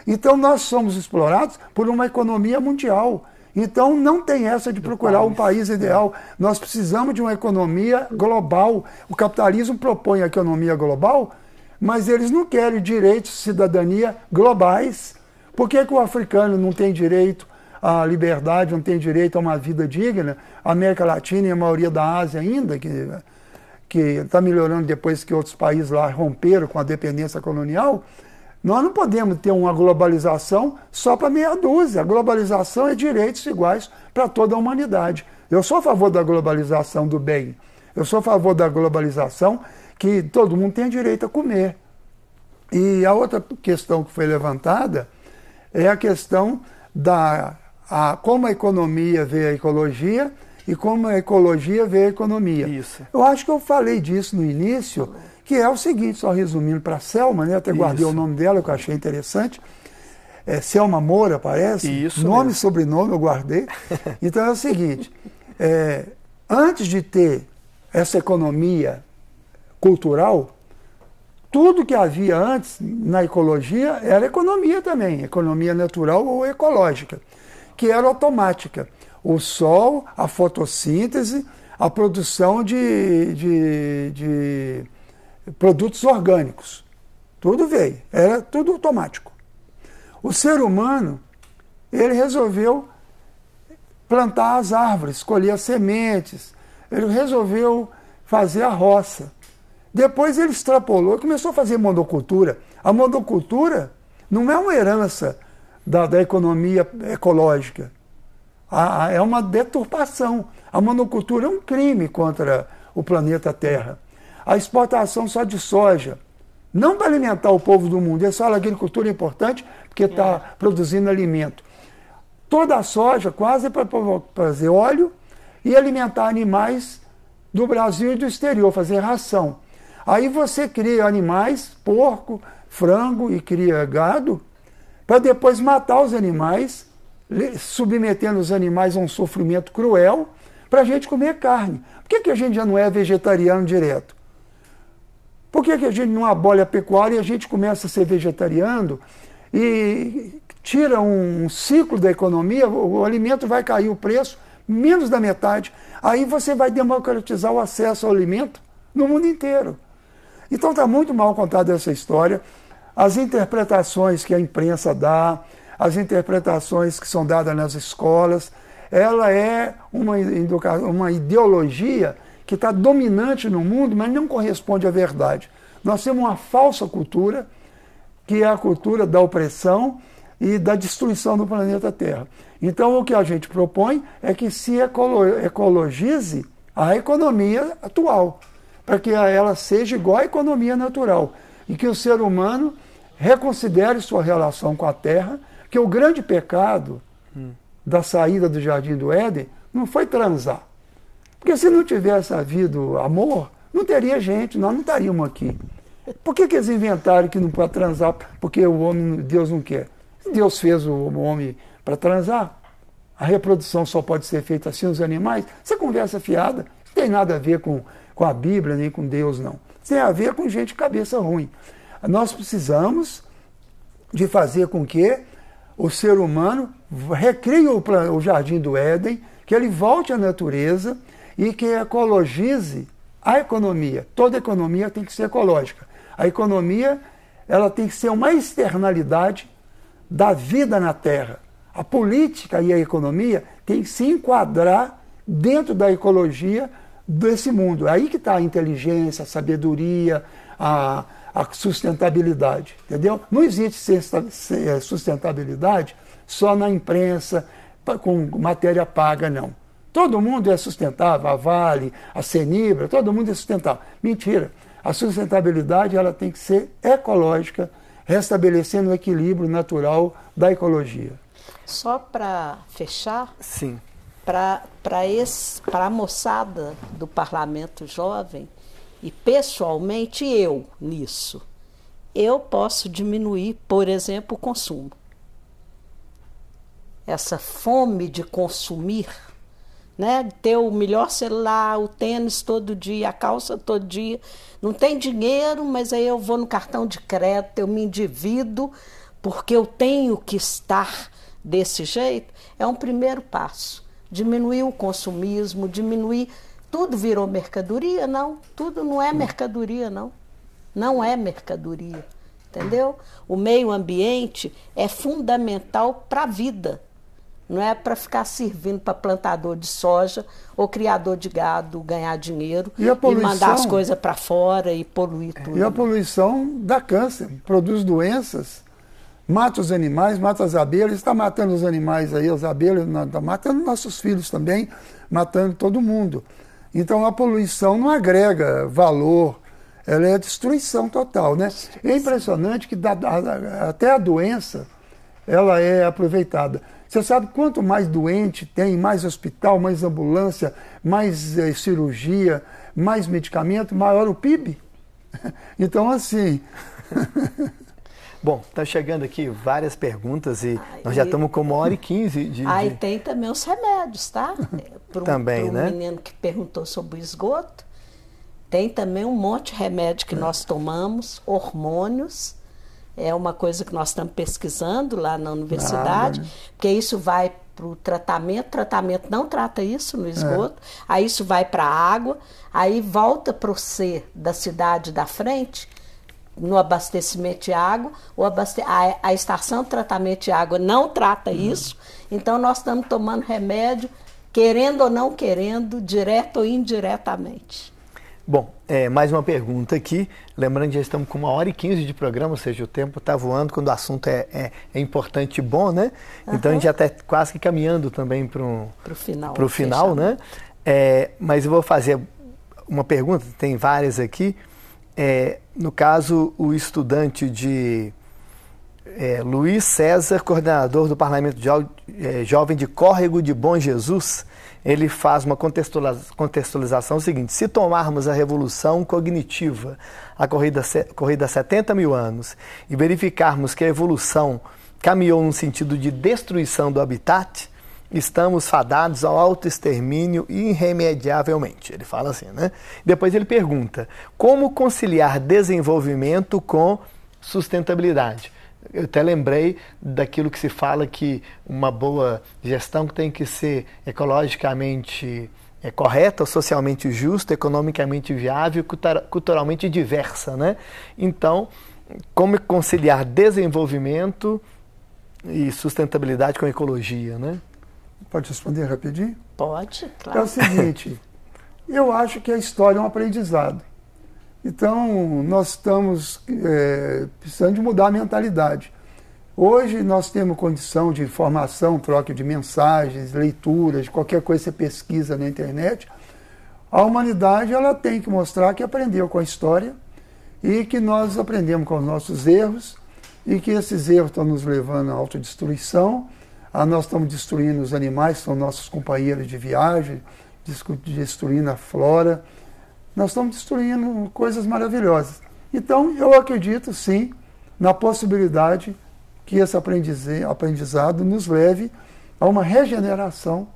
Então nós somos explorados por uma economia mundial. Então não tem essa de procurar um país é. ideal. Nós precisamos de uma economia global. O capitalismo propõe a economia global mas eles não querem direitos de cidadania globais. Por que, que o africano não tem direito à liberdade, não tem direito a uma vida digna? A América Latina e a maioria da Ásia ainda, que que está melhorando depois que outros países lá romperam com a dependência colonial, nós não podemos ter uma globalização só para meia dúzia. A globalização é direitos iguais para toda a humanidade. Eu sou a favor da globalização do bem. Eu sou a favor da globalização que todo mundo tem direito a comer. E a outra questão que foi levantada é a questão da a, como a economia vê a ecologia e como a ecologia vê a economia. Isso. Eu acho que eu falei disso no início, que é o seguinte, só resumindo para a Selma, né, até guardei Isso. o nome dela, que eu achei interessante. É, Selma Moura, parece. Isso nome e sobrenome eu guardei. [laughs] Então é o seguinte: é, antes de ter essa economia cultural, tudo que havia antes na ecologia era economia também, economia natural ou ecológica, que era automática. O sol, a fotossíntese, a produção de, de, de produtos orgânicos. Tudo veio, era tudo automático. O ser humano, ele resolveu plantar as árvores, colher as sementes, ele resolveu fazer a roça. Depois ele extrapolou e começou a fazer monocultura. A monocultura não é uma herança da, da economia ecológica. A, a, é uma deturpação. A monocultura é um crime contra o planeta Terra. A exportação só de soja, não para alimentar o povo do mundo, é só a agricultura é importante porque está é. produzindo alimento. Toda a soja quase é para fazer óleo e alimentar animais do Brasil e do exterior, fazer ração. Aí você cria animais, porco, frango e cria gado, para depois matar os animais, submetendo os animais a um sofrimento cruel, para a gente comer carne. Por que, que a gente já não é vegetariano direto? Por que, que a gente não abole a pecuária e a gente começa a ser vegetariano e tira um ciclo da economia, o alimento vai cair o preço menos da metade. Aí você vai democratizar o acesso ao alimento no mundo inteiro. Então está muito mal contada essa história. As interpretações que a imprensa dá, as interpretações que são dadas nas escolas, ela é uma, uma ideologia que está dominante no mundo, mas não corresponde à verdade. Nós temos uma falsa cultura, que é a cultura da opressão e da destruição do planeta Terra. Então, o que a gente propõe é que se ecologize a economia atual para que ela seja igual à economia natural e que o ser humano reconsidere sua relação com a terra, que o grande pecado da saída do Jardim do Éden não foi transar. Porque se não tivesse havido amor, não teria gente, nós não estaríamos aqui. Por que, que eles inventaram que não pode transar porque o homem, Deus não quer? Deus fez o homem para transar. A reprodução só pode ser feita assim os animais. Essa conversa fiada não tem nada a ver com com a Bíblia nem com Deus, não. Isso tem a ver com gente de cabeça ruim. Nós precisamos de fazer com que o ser humano recrie o jardim do Éden, que ele volte à natureza e que ecologize a economia. Toda economia tem que ser ecológica. A economia ela tem que ser uma externalidade da vida na Terra. A política e a economia têm que se enquadrar dentro da ecologia desse mundo. É aí que está a inteligência, a sabedoria, a, a, sustentabilidade, entendeu? Não existe é, sustentabilidade só na imprensa, com matéria paga, não. Todo mundo é sustentável, a Vale, a Cenibra, todo mundo é sustentável. Mentira. A sustentabilidade ela tem que ser ecológica, restabelecendo o equilíbrio natural da ecologia. Só para fechar, Sim para a moçada do parlamento jovem, e pessoalmente eu nisso, eu posso diminuir, por exemplo, o consumo. Essa fome de consumir, né? ter o melhor celular, o tênis todo dia, a calça todo dia. Não tem dinheiro, mas aí eu vou no cartão de crédito, eu me endivido, porque eu tenho que estar desse jeito. É um primeiro passo diminuir o consumismo, diminuir. Tudo virou mercadoria? Não. Tudo não é mercadoria, não. Não é mercadoria. Entendeu? O meio ambiente é fundamental para a vida. Não é para ficar servindo para plantador de soja ou criador de gado ganhar dinheiro e, poluição, e mandar as coisas para fora e poluir tudo. E a poluição dá câncer, produz doenças mata os animais, mata as abelhas, está matando os animais aí, as abelhas, está matando nossos filhos também, matando todo mundo. Então a poluição não agrega valor, ela é destruição total, né? É impressionante que da, até a doença ela é aproveitada. Você sabe quanto mais doente tem, mais hospital, mais ambulância, mais eh, cirurgia, mais medicamento, maior o PIB. [laughs] Então assim, [laughs] Bom, tá chegando aqui várias perguntas e nós já estamos com uma hora e quinze de. Aí de... tem também os remédios, tá? [laughs] Pro, também, pro né? O menino que perguntou sobre o esgoto. Tem também um monte de remédio que é. nós tomamos, hormônios. É uma coisa que nós estamos pesquisando lá na universidade, ah, porque isso vai para o tratamento, tratamento não trata isso no esgoto, é. aí isso vai para a água, aí volta para o ser da cidade da frente, no abastecimento de água, abaste a, a, estação de tratamento de água não trata uhum. isso, então nós estamos tomando remédio, querendo ou não querendo, direto ou indiretamente. Bom, é, mais uma pergunta aqui. Lembrando que já estamos com uma hora e quinze de programa, ou seja, o tempo está voando quando o assunto é, é, é, importante e bom, né? Uhum. Então a gente já está quase que caminhando também para o final, pro final né? É, mas eu vou fazer uma pergunta, tem várias aqui. É, no caso, o estudante de é, Luiz César, coordenador do Parlamento jo é, Jovem de Córrego de Bom Jesus, ele faz uma contextualização é seguinte: se tomarmos a revolução cognitiva, a corrida, corrida há 70 mil anos, e verificarmos que a evolução caminhou no sentido de destruição do habitat, estamos fadados ao autoextermínio irremediavelmente. Ele fala assim, né? Depois ele pergunta: como conciliar desenvolvimento com sustentabilidade? Eu até lembrei daquilo que se fala que uma boa gestão tem que ser ecologicamente é, correta, socialmente justa, economicamente viável, culturalmente diversa, né? Então, como conciliar desenvolvimento e sustentabilidade com ecologia, né? Pode responder rapidinho? Pode, claro. É o seguinte, [laughs] eu acho que a história é um aprendizado. Então, nós estamos é, precisando de mudar a mentalidade. Hoje nós temos condição de informação, troca de mensagens, leituras, qualquer coisa você pesquisa na internet. A humanidade ela tem que mostrar que aprendeu com a história e que nós aprendemos com os nossos erros e que esses erros estão nos levando à autodestruição ah, nós estamos destruindo os animais, são nossos companheiros de viagem, destruindo a flora. Nós estamos destruindo coisas maravilhosas. Então, eu acredito sim na possibilidade que esse aprendizado nos leve a uma regeneração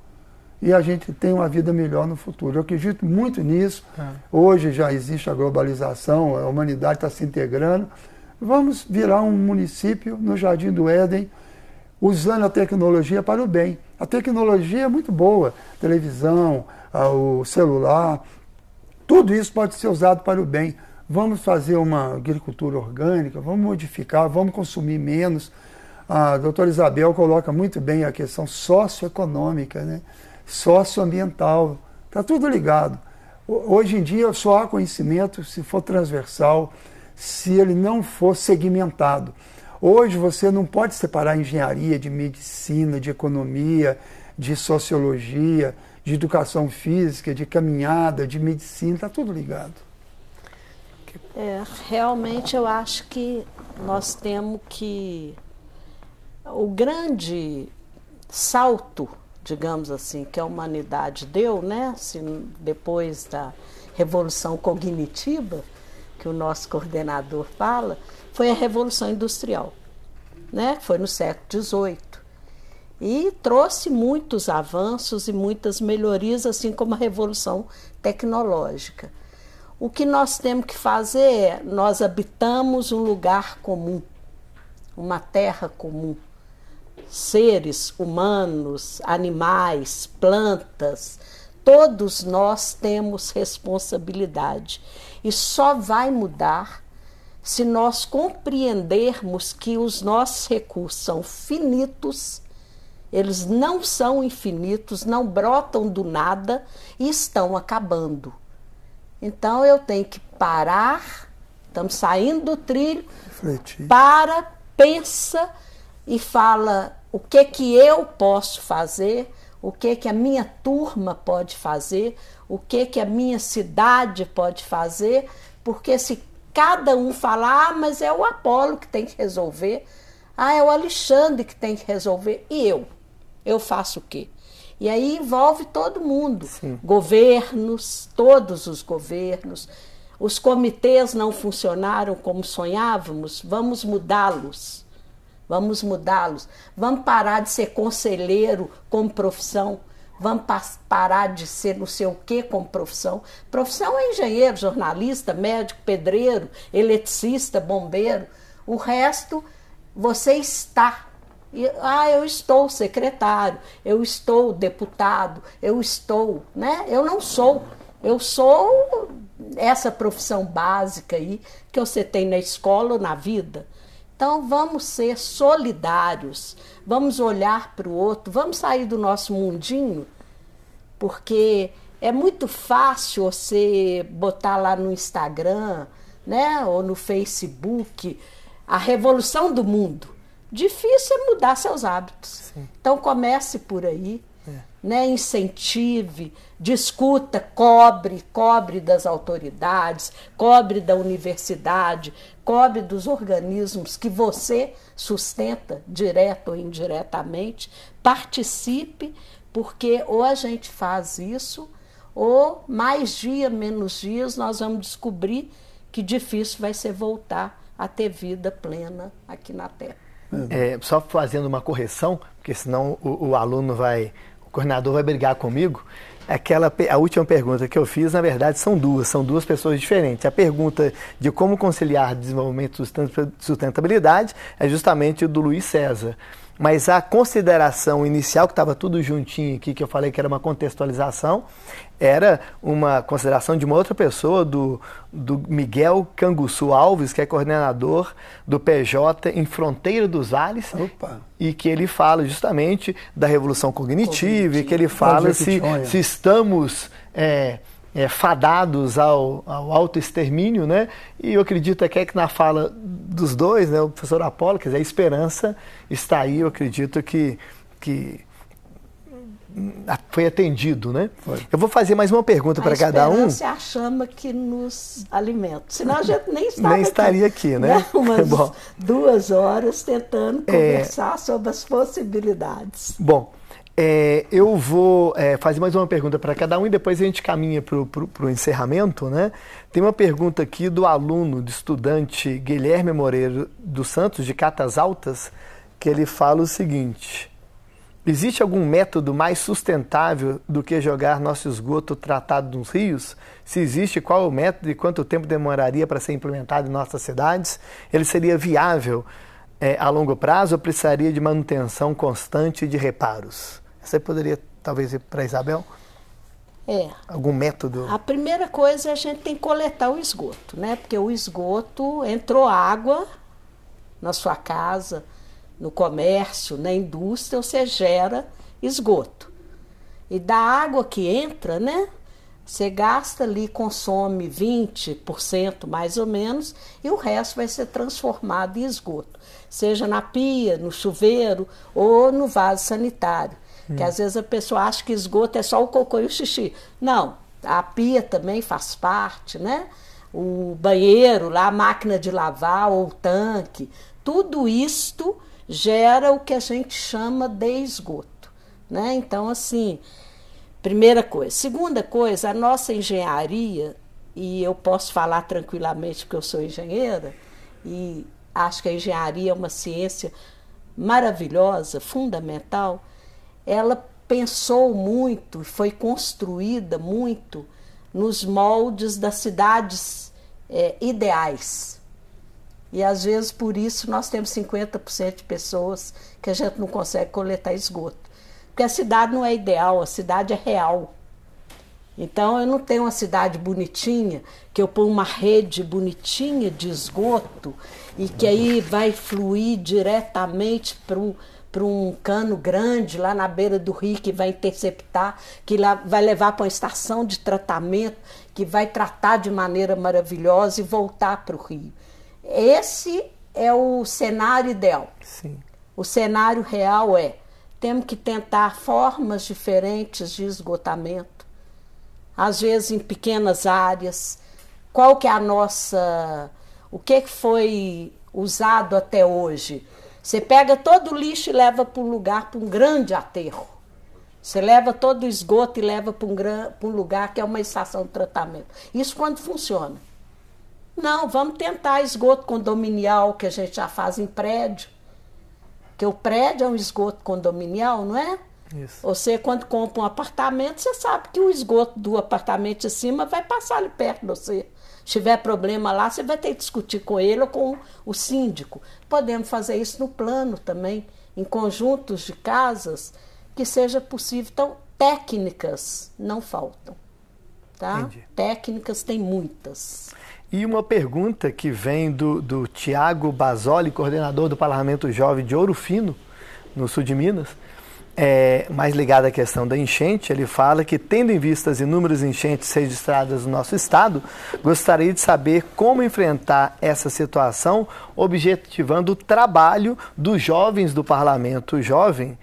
e a gente tenha uma vida melhor no futuro. Eu acredito muito nisso. É. Hoje já existe a globalização, a humanidade está se integrando. Vamos virar um município no Jardim do Éden usando a tecnologia para o bem. A tecnologia é muito boa, televisão, o celular, tudo isso pode ser usado para o bem. Vamos fazer uma agricultura orgânica, vamos modificar, vamos consumir menos. A doutora Isabel coloca muito bem a questão socioeconômica, né? socioambiental, está tudo ligado. Hoje em dia só há conhecimento se for transversal, se ele não for segmentado. Hoje você não pode separar engenharia de medicina, de economia, de sociologia, de educação física, de caminhada, de medicina, está tudo ligado. É, realmente eu acho que nós temos que. O grande salto, digamos assim, que a humanidade deu, né? Assim, depois da revolução cognitiva, que o nosso coordenador fala, foi a Revolução Industrial, né? Foi no século XVIII e trouxe muitos avanços e muitas melhorias, assim como a revolução tecnológica. O que nós temos que fazer é nós habitamos um lugar comum, uma terra comum. Seres humanos, animais, plantas, todos nós temos responsabilidade. E só vai mudar se nós compreendermos que os nossos recursos são finitos, eles não são infinitos, não brotam do nada e estão acabando. Então eu tenho que parar, estamos saindo do trilho, Refletir. para, pensa e fala o que que eu posso fazer, o que que a minha turma pode fazer, o que que a minha cidade pode fazer, porque se cada um fala, ah, mas é o Apolo que tem que resolver, ah, é o Alexandre que tem que resolver, e eu? Eu faço o quê? E aí envolve todo mundo, Sim. governos, todos os governos. Os comitês não funcionaram como sonhávamos, vamos mudá-los. Vamos mudá-los. Vamos parar de ser conselheiro como profissão vão parar de ser não sei o que como profissão. Profissão é engenheiro, jornalista, médico, pedreiro, eletricista, bombeiro. O resto, você está. ah, eu estou secretário, eu estou deputado, eu estou, né? Eu não sou. Eu sou essa profissão básica aí que você tem na escola ou na vida. Então vamos ser solidários vamos olhar para o outro, vamos sair do nosso mundinho, porque é muito fácil você botar lá no Instagram, né, ou no Facebook, a revolução do mundo. Difícil é mudar seus hábitos. Sim. Então comece por aí, é. né, incentive, discuta, cobre, cobre das autoridades, cobre da universidade, cobre dos organismos que você sustenta, direto ou indiretamente, participe, porque ou a gente faz isso, ou mais dia, menos dias, nós vamos descobrir que difícil vai ser voltar a ter vida plena aqui na Terra. É, só fazendo uma correção, porque senão o, o aluno vai, o coordenador vai brigar comigo aquela a última pergunta que eu fiz, na verdade, são duas, são duas pessoas diferentes. A pergunta de como conciliar desenvolvimento e sustentabilidade é justamente do Luiz César. Mas a consideração inicial, que estava tudo juntinho aqui, que eu falei que era uma contextualização, era uma consideração de uma outra pessoa, do, do Miguel Canguçu Alves, que é coordenador do PJ em Fronteira dos Ales Opa. e que ele fala justamente da revolução cognitiva, cognitiva. e que ele fala se, se estamos... É, é, fadados ao, ao autoextermínio, né? E eu acredito é que na fala dos dois, né, o professor Apolo, quer dizer, a esperança está aí, eu acredito que, que ah, foi atendido, né? Foi. Eu vou fazer mais uma pergunta para cada um. é a chama que nos alimenta. Senão a gente nem, nem estaria aqui, aqui né? né? [laughs] É bom, duas horas tentando é. conversar é... sobre as possibilidades. Bom, é, eu vou é, fazer mais uma pergunta para cada um e depois a gente caminha para o encerramento, né? Tem uma pergunta aqui do aluno, do estudante Guilherme Moreira dos Santos, de Catas Altas, que ele fala o seguinte... Existe algum método mais sustentável do que jogar nosso esgoto tratado nos rios? Se existe, qual é o método e quanto tempo demoraria para ser implementado em nossas cidades? Ele seria viável é, a longo prazo ou precisaria de manutenção constante e de reparos? Você poderia talvez ir para Isabel? É. Algum método? A primeira coisa é a gente tem que coletar o esgoto, né? Porque o esgoto entrou água na sua casa, no comércio, na indústria, você gera esgoto. E da água que entra, né? Você gasta ali, consome 20% mais ou menos, e o resto vai ser transformado em esgoto, seja na pia, no chuveiro ou no vaso sanitário. Hum. Que às vezes a pessoa acha que esgoto é só o cocô e o xixi. Não, a pia também faz parte, né? O banheiro, lá, a máquina de lavar ou o tanque, tudo isto gera o que a gente chama de esgoto. Né? Então, assim, primeira coisa. Segunda coisa, a nossa engenharia, e eu posso falar tranquilamente que eu sou engenheira, e acho que a engenharia é uma ciência maravilhosa, fundamental, ela pensou muito, foi construída muito nos moldes das cidades é, ideais, e às vezes por isso nós temos 50% de pessoas que a gente não consegue coletar esgoto. Porque a cidade não é ideal, a cidade é real. Então eu não tenho uma cidade bonitinha, que eu ponho uma rede bonitinha de esgoto e que aí vai fluir diretamente para um, para um cano grande lá na beira do rio que vai interceptar, que lá vai levar para uma estação de tratamento, que vai tratar de maneira maravilhosa e voltar para o rio. Esse é o cenário ideal. Sim. O cenário real é: temos que tentar formas diferentes de esgotamento, às vezes em pequenas áreas. Qual que é a nossa. O que foi usado até hoje? Você pega todo o lixo e leva para um lugar, para um grande aterro. Você leva todo o esgoto e leva para um, para um lugar que é uma estação de tratamento. Isso quando funciona. Não, vamos tentar esgoto condominial que a gente já faz em prédio. Porque o prédio é um esgoto condominial, não é? Isso. Você, quando compra um apartamento, você sabe que o esgoto do apartamento de cima vai passar ali perto de você. Se tiver problema lá, você vai ter que discutir com ele ou com o síndico. Podemos fazer isso no plano também, em conjuntos de casas que seja possível. Então, técnicas não faltam. Tá? Entendi. Técnicas tem muitas. E uma pergunta que vem do, do Tiago Basoli, coordenador do Parlamento Jovem de Ouro Fino, no sul de Minas, é, mais ligada à questão da enchente. Ele fala que, tendo em vista as inúmeras enchentes registradas no nosso estado, gostaria de saber como enfrentar essa situação, objetivando o trabalho dos jovens do Parlamento Jovem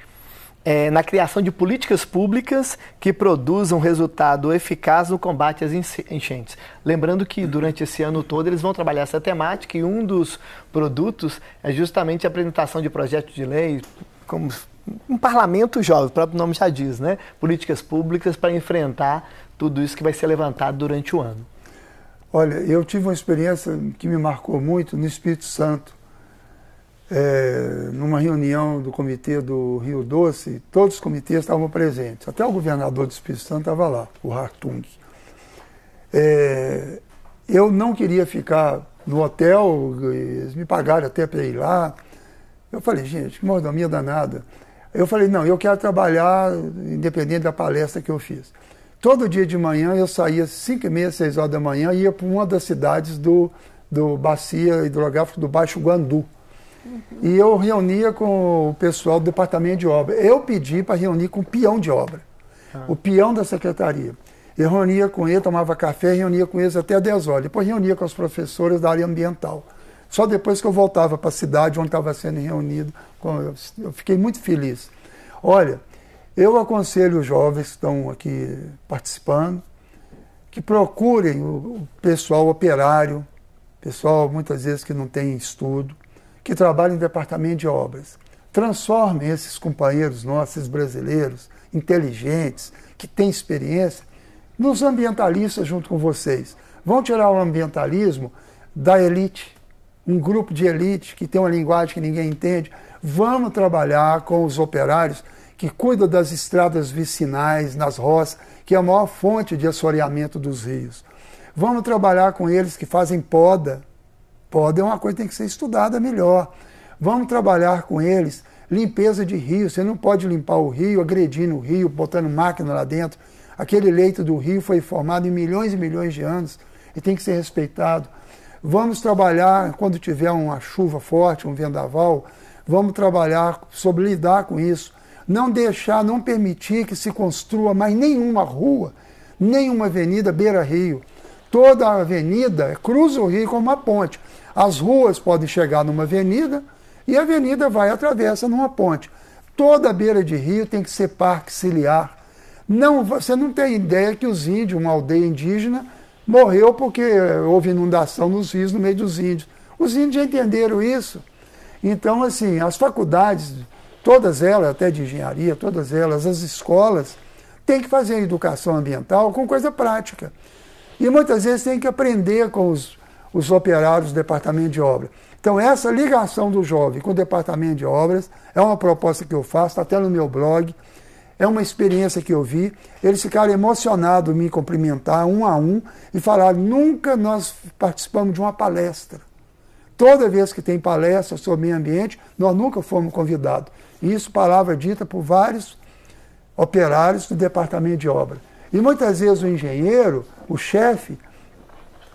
é, na criação de políticas públicas que produzam resultado eficaz no combate às enchentes. Lembrando que durante esse ano todo eles vão trabalhar essa temática e um dos produtos é justamente a apresentação de projetos de lei, como um parlamento jovem, o próprio nome já diz, né? Políticas públicas para enfrentar tudo isso que vai ser levantado durante o ano. Olha, eu tive uma experiência que me marcou muito no Espírito Santo é, numa reunião do comitê do Rio Doce, todos os comitês estavam presentes, até o governador do Espírito Santo estava lá, o Hartung. É, eu não queria ficar no hotel, eles me pagaram até para ir lá. Eu falei, gente, que mordomia danada. Eu falei, não, eu quero trabalhar independente da palestra que eu fiz. Todo dia de manhã eu saía 5 e meia, 6 horas da manhã e ia para uma das cidades do, do bacia hidrográfico do Baixo Guandu. Uhum. E eu reunia com o pessoal do departamento de obra. Eu pedi para reunir com o peão de obra, ah. o peão da secretaria. Eu reunia com ele, tomava café, reunia com eles até 10 horas. Depois reunia com as professoras da área ambiental. Só depois que eu voltava para a cidade onde estava sendo reunido, eu fiquei muito feliz. Olha, eu aconselho os jovens que estão aqui participando que procurem o pessoal operário, pessoal muitas vezes que não tem estudo, que trabalham em departamento de obras. Transformem esses companheiros nossos, brasileiros, inteligentes, que têm experiência, nos ambientalistas junto com vocês. Vão tirar o ambientalismo da elite, um grupo de elite que tem uma linguagem que ninguém entende. Vamos trabalhar com os operários que cuidam das estradas vicinais, nas roças, que é a maior fonte de assoreamento dos rios. Vamos trabalhar com eles que fazem poda, Pode é uma coisa que tem que ser estudada melhor. Vamos trabalhar com eles. Limpeza de rio, você não pode limpar o rio, agredindo o rio, botando máquina lá dentro. Aquele leito do rio foi formado em milhões e milhões de anos e tem que ser respeitado. Vamos trabalhar quando tiver uma chuva forte, um vendaval, vamos trabalhar sobre lidar com isso. Não deixar, não permitir que se construa mais nenhuma rua, nenhuma avenida beira-rio. Toda a avenida cruza o rio como uma ponte. As ruas podem chegar numa avenida e a avenida vai atravessa numa ponte. Toda a beira de rio tem que ser parque ciliar. Não, você não tem ideia que os índios, uma aldeia indígena, morreu porque houve inundação nos rios no meio dos índios. Os índios já entenderam isso. Então, assim, as faculdades, todas elas, até de engenharia, todas elas, as escolas, têm que fazer educação ambiental com coisa prática. E muitas vezes tem que aprender com os os operários do departamento de obra. Então, essa ligação do jovem com o departamento de obras é uma proposta que eu faço, está até no meu blog. É uma experiência que eu vi. Eles ficaram emocionados me cumprimentar um a um e falaram: nunca nós participamos de uma palestra. Toda vez que tem palestra sobre meio ambiente, nós nunca fomos convidados. Isso, palavra dita por vários operários do departamento de obra. E muitas vezes o engenheiro, o chefe,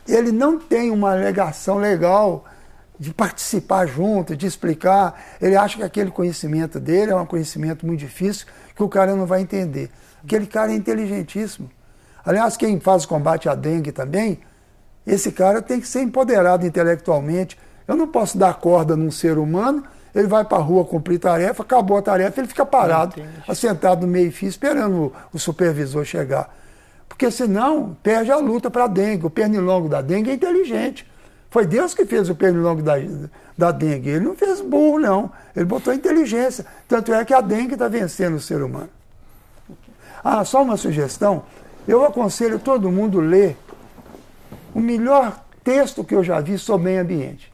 ele não tem uma alegação legal de participar junto, de explicar. Ele acha que aquele conhecimento dele é um conhecimento muito difícil, que o cara não vai entender. Aquele cara é inteligentíssimo. Aliás, quem faz o combate à dengue também, esse cara tem que ser empoderado intelectualmente. Eu não posso dar corda num ser humano, ele vai para a rua cumprir tarefa, acabou a tarefa, ele fica parado, assentado no meio-fio, esperando o supervisor chegar. Porque senão perde a luta para a dengue. O pernilongo da dengue é inteligente. Foi Deus que fez o pernilongo da, da dengue. Ele não fez burro, não. Ele botou inteligência. Tanto é que a dengue está vencendo o ser humano. Ah, só uma sugestão. Eu aconselho todo mundo ler o melhor texto que eu já vi sobre meio ambiente,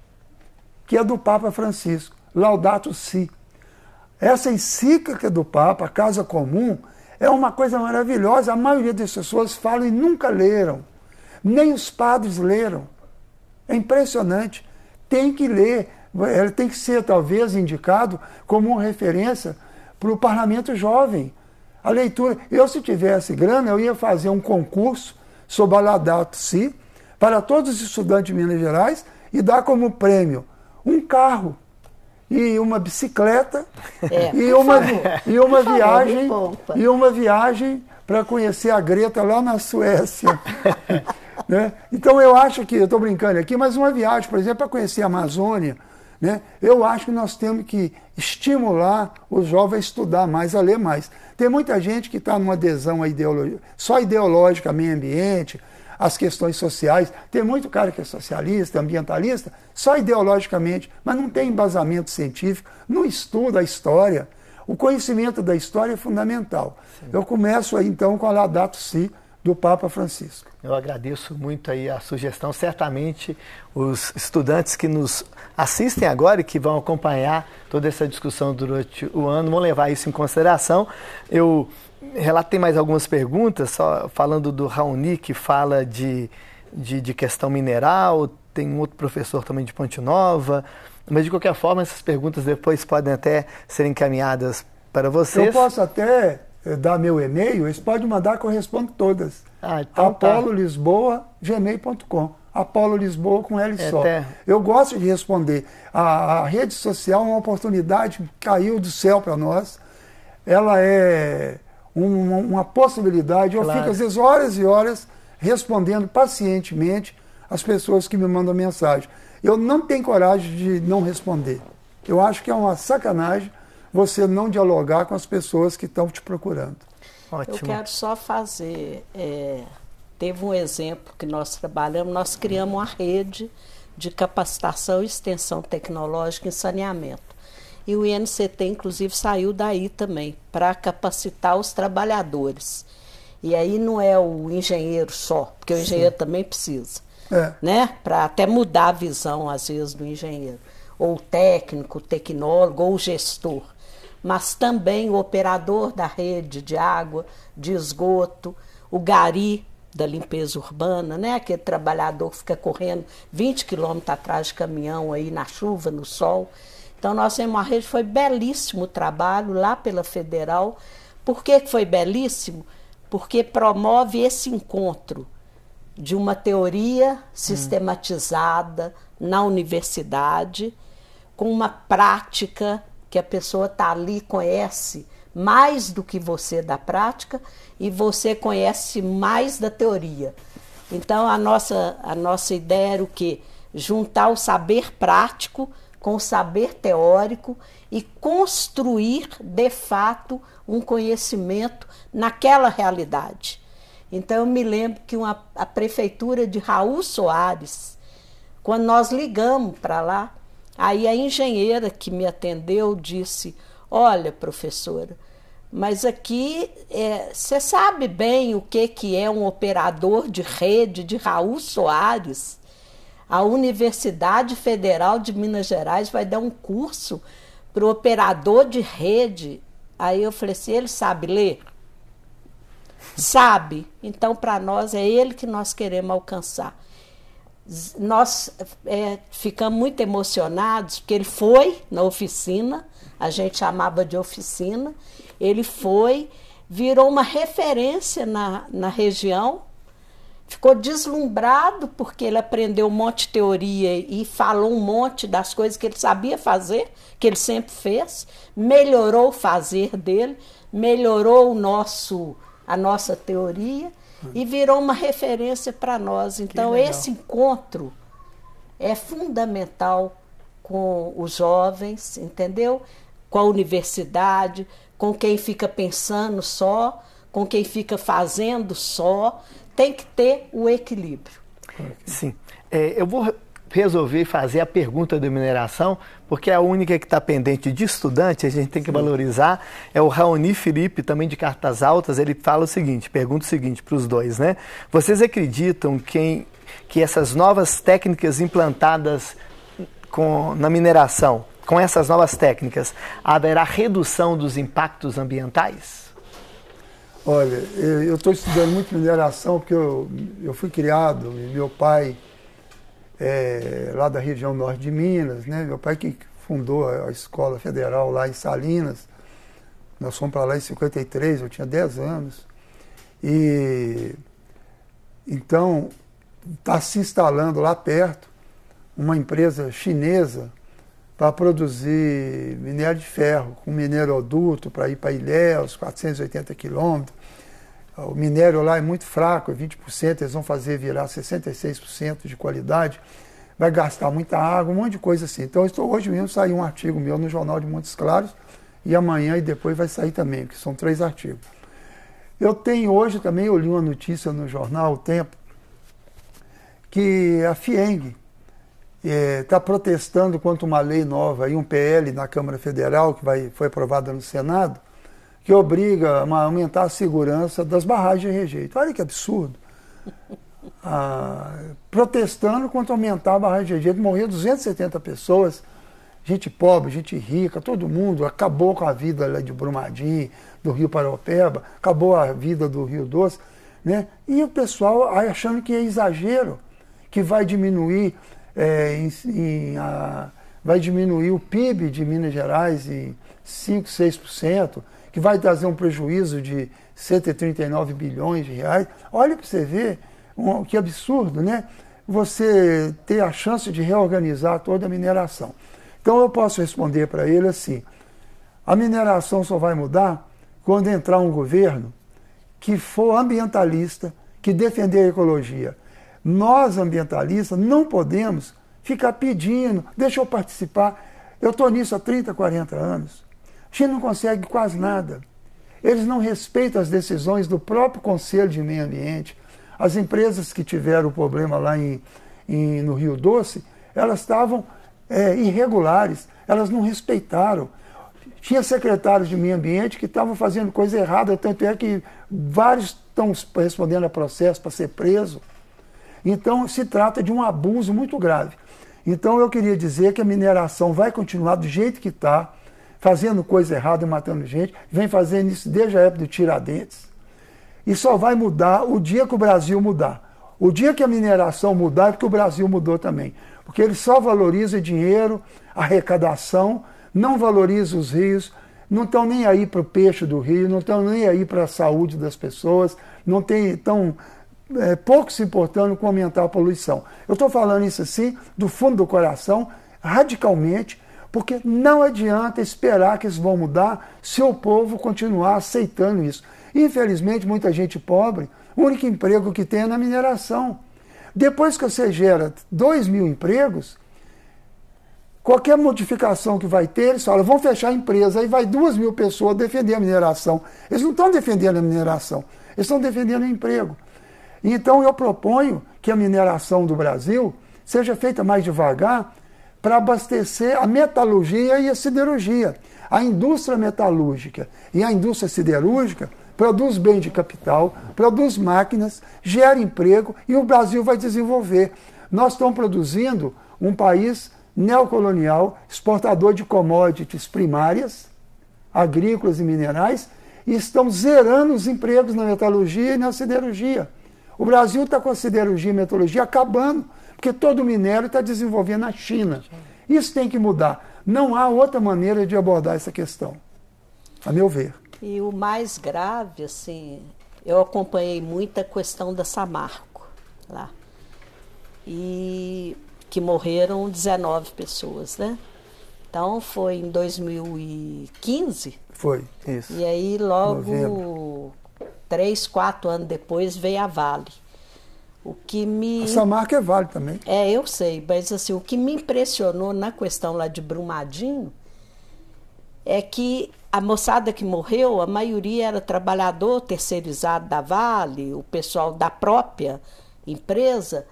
que é do Papa Francisco, Laudato Si. Essa encíclica do Papa, Casa Comum, é uma coisa maravilhosa. A maioria das pessoas falam e nunca leram. Nem os padres leram. É impressionante. Tem que ler. Ele tem que ser, talvez, indicado como uma referência para o parlamento jovem. A leitura. Eu, se tivesse grana, eu ia fazer um concurso sobre a Laudato Si para todos os estudantes de Minas Gerais e dar como prêmio um carro e uma bicicleta é, e, uma, e uma viagem e uma viagem para conhecer a Greta lá na Suécia. [laughs] né? Então eu acho que, eu estou brincando aqui, mas uma viagem, por exemplo, para conhecer a Amazônia, né? eu acho que nós temos que estimular os jovens a estudar mais, a ler mais. Tem muita gente que está numa adesão ideologia, só ideológica, meio ambiente, as questões sociais. Tem muito cara que é socialista, ambientalista, só ideologicamente, mas não tem embasamento científico, não estuda a história. O conhecimento da história é fundamental. Sim. Eu começo aí, então com a Laudato Si, do Papa Francisco. Eu agradeço muito aí a sugestão. Certamente os estudantes que nos assistem agora e que vão acompanhar toda essa discussão durante o ano vão levar isso em consideração. Eu Relato tem mais algumas perguntas, só falando do Raoni, que fala de, de, de questão mineral, tem um outro professor também de Ponte Nova, mas de qualquer forma, essas perguntas depois podem até ser encaminhadas para vocês. Eu posso até eh, dar meu e-mail, eles podem mandar que eu respondo todas. Ah, então apololisboa.gmail.com tá. Apolo Lisboa com L é, só. Até... Eu gosto de responder. A, a rede social é uma oportunidade que caiu do céu para nós. Ela é uma, uma possibilidade. Claro. Eu fico, às vezes, horas e horas respondendo pacientemente as pessoas que me mandam mensagem. Eu não tenho coragem de não responder. Eu acho que é uma sacanagem você não dialogar com as pessoas que estão te procurando. Ótimo. Eu quero só fazer. É, teve um exemplo que nós trabalhamos, nós criamos uma rede de capacitação e extensão tecnológica em saneamento e o INCT, inclusive, saiu daí também, para capacitar os trabalhadores. E aí não é o engenheiro só, porque o engenheiro Sim. também precisa, é. né? Para até mudar a visão, às vezes, do engenheiro. Ou o técnico, o tecnólogo, ou o gestor. Mas também o operador da rede de água, de esgoto, o gari da limpeza urbana, né? Aquele trabalhador que fica correndo 20 quilômetros atrás de caminhão aí na chuva, no sol. Então, nós temos uma rede, foi belíssimo o trabalho lá pela Federal. Por que foi belíssimo? Porque promove esse encontro de uma teoria sistematizada hum. na universidade com uma prática que a pessoa está ali, conhece mais do que você da prática e você conhece mais da teoria. Então, a nossa, a nossa ideia era o quê? Juntar o saber prático com o saber teórico e construir, de fato, um conhecimento naquela realidade. Então, eu me lembro que uma, a prefeitura de Raul Soares, quando nós ligamos para lá, aí a engenheira que me atendeu disse: Olha, professora, mas aqui é, você é, sabe bem o que, que é um operador de rede de Raul Soares? A Universidade Federal de Minas Gerais vai dar um curso para o operador de rede. Aí eu falei assim: ele sabe ler? Sabe. Então, para nós, é ele que nós queremos alcançar. Nós é, ficamos muito emocionados, porque ele foi na oficina, a gente chamava de oficina, ele foi, virou uma referência na, na região ficou deslumbrado porque ele aprendeu um monte de teoria e falou um monte das coisas que ele sabia fazer, que ele sempre fez, melhorou o fazer dele, melhorou o nosso a nossa teoria e virou uma referência para nós. Então esse encontro é fundamental com os jovens, entendeu? Com a universidade, com quem fica pensando só, com quem fica fazendo só. Tem que ter o equilíbrio. Sim. É, eu vou resolver fazer a pergunta de mineração, porque é a única que está pendente de estudante, a gente tem que Sim. valorizar. É o Raoni Felipe, também de Cartas Altas, ele fala o seguinte, pergunta o seguinte para os dois, né? Vocês acreditam que, que essas novas técnicas implantadas com, na mineração, com essas novas técnicas, haverá redução dos impactos ambientais? Olha, eu estou estudando muito mineração porque eu, eu fui criado, meu pai, é, lá da região norte de Minas, né? meu pai que fundou a escola federal lá em Salinas, nós fomos para lá em 53, eu tinha 10 anos, e então está se instalando lá perto uma empresa chinesa para produzir minério de ferro, com adulto para ir para Ilhéus, 480 quilômetros. O minério lá é muito fraco, é 20%, eles vão fazer virar 66% de qualidade, vai gastar muita água, um monte de coisa assim. Então, estou, hoje mesmo saiu um artigo meu no Jornal de Montes Claros, e amanhã e depois vai sair também, que são três artigos. Eu tenho hoje também, eu li uma notícia no jornal O Tempo, que a FIENG, está é, tá protestando contra uma lei nova e um PL na Câmara Federal, que vai, foi aprovada no Senado, que obriga a aumentar a segurança das barragens de rejeito. Olha que absurdo. Ah, protestando contra aumentar a barragem de rejeito. Morreram 270 pessoas, gente pobre, gente rica, todo mundo. Acabou com a vida lá de Brumadinho, do Rio Paropeba, acabou a vida do Rio Doce. Né? E o pessoal achando que é exagero, que vai diminuir é, em, em, a, vai diminuir o PIB de Minas Gerais em 5%, 6%, que vai trazer um prejuízo de 139 bilhões de reais. Olha para você ver um, que absurdo, né? Você ter a chance de reorganizar toda a mineração. Então eu posso responder para ele assim: a mineração só vai mudar quando entrar um governo que for ambientalista, que defender a ecologia. Nós, ambientalistas, não podemos ficar pedindo, deixa eu participar. Eu estou nisso há 30, 40 anos. A gente não consegue quase nada. Eles não respeitam as decisões do próprio Conselho de Meio Ambiente. As empresas que tiveram o problema lá em, em, no Rio Doce, elas estavam é, irregulares, elas não respeitaram. Tinha secretários de meio ambiente que estavam fazendo coisa errada, tanto é que vários estão respondendo a processo para ser preso. Então, se trata de um abuso muito grave. Então, eu queria dizer que a mineração vai continuar do jeito que está, fazendo coisa errada e matando gente. Vem fazendo isso desde a época do Tiradentes. E só vai mudar o dia que o Brasil mudar. O dia que a mineração mudar é porque o Brasil mudou também. Porque ele só valoriza dinheiro, arrecadação, não valoriza os rios, não estão nem aí para o peixe do rio, não estão nem aí para a saúde das pessoas, não estão é, pouco se importando com aumentar a poluição. Eu estou falando isso assim, do fundo do coração, radicalmente, porque não adianta esperar que isso vão mudar se o povo continuar aceitando isso. Infelizmente, muita gente pobre, o único emprego que tem é na mineração. Depois que você gera 2 mil empregos, qualquer modificação que vai ter, eles falam, vão fechar a empresa, aí vai duas mil pessoas defender a mineração. Eles não estão defendendo a mineração, eles estão defendendo o emprego. Então eu proponho que a mineração do Brasil seja feita mais devagar para abastecer a metalurgia e a siderurgia. A indústria metalúrgica e a indústria siderúrgica produz bem de capital, produz máquinas, gera emprego e o Brasil vai desenvolver. Nós estamos produzindo um país neocolonial, exportador de commodities primárias, agrícolas e minerais, e estamos zerando os empregos na metalurgia e na siderurgia. O Brasil está considerando ginematologia acabando, porque todo o minério está desenvolvendo na China. Isso tem que mudar. Não há outra maneira de abordar essa questão, a meu ver. E o mais grave, assim, eu acompanhei muita questão da Samarco lá. E que morreram 19 pessoas, né? Então foi em 2015. Foi, isso. E aí logo Novembro três, quatro anos depois veio a Vale. O que me. Essa marca é Vale também. É, eu sei, mas assim, o que me impressionou na questão lá de Brumadinho é que a moçada que morreu, a maioria era trabalhador terceirizado da Vale, o pessoal da própria empresa.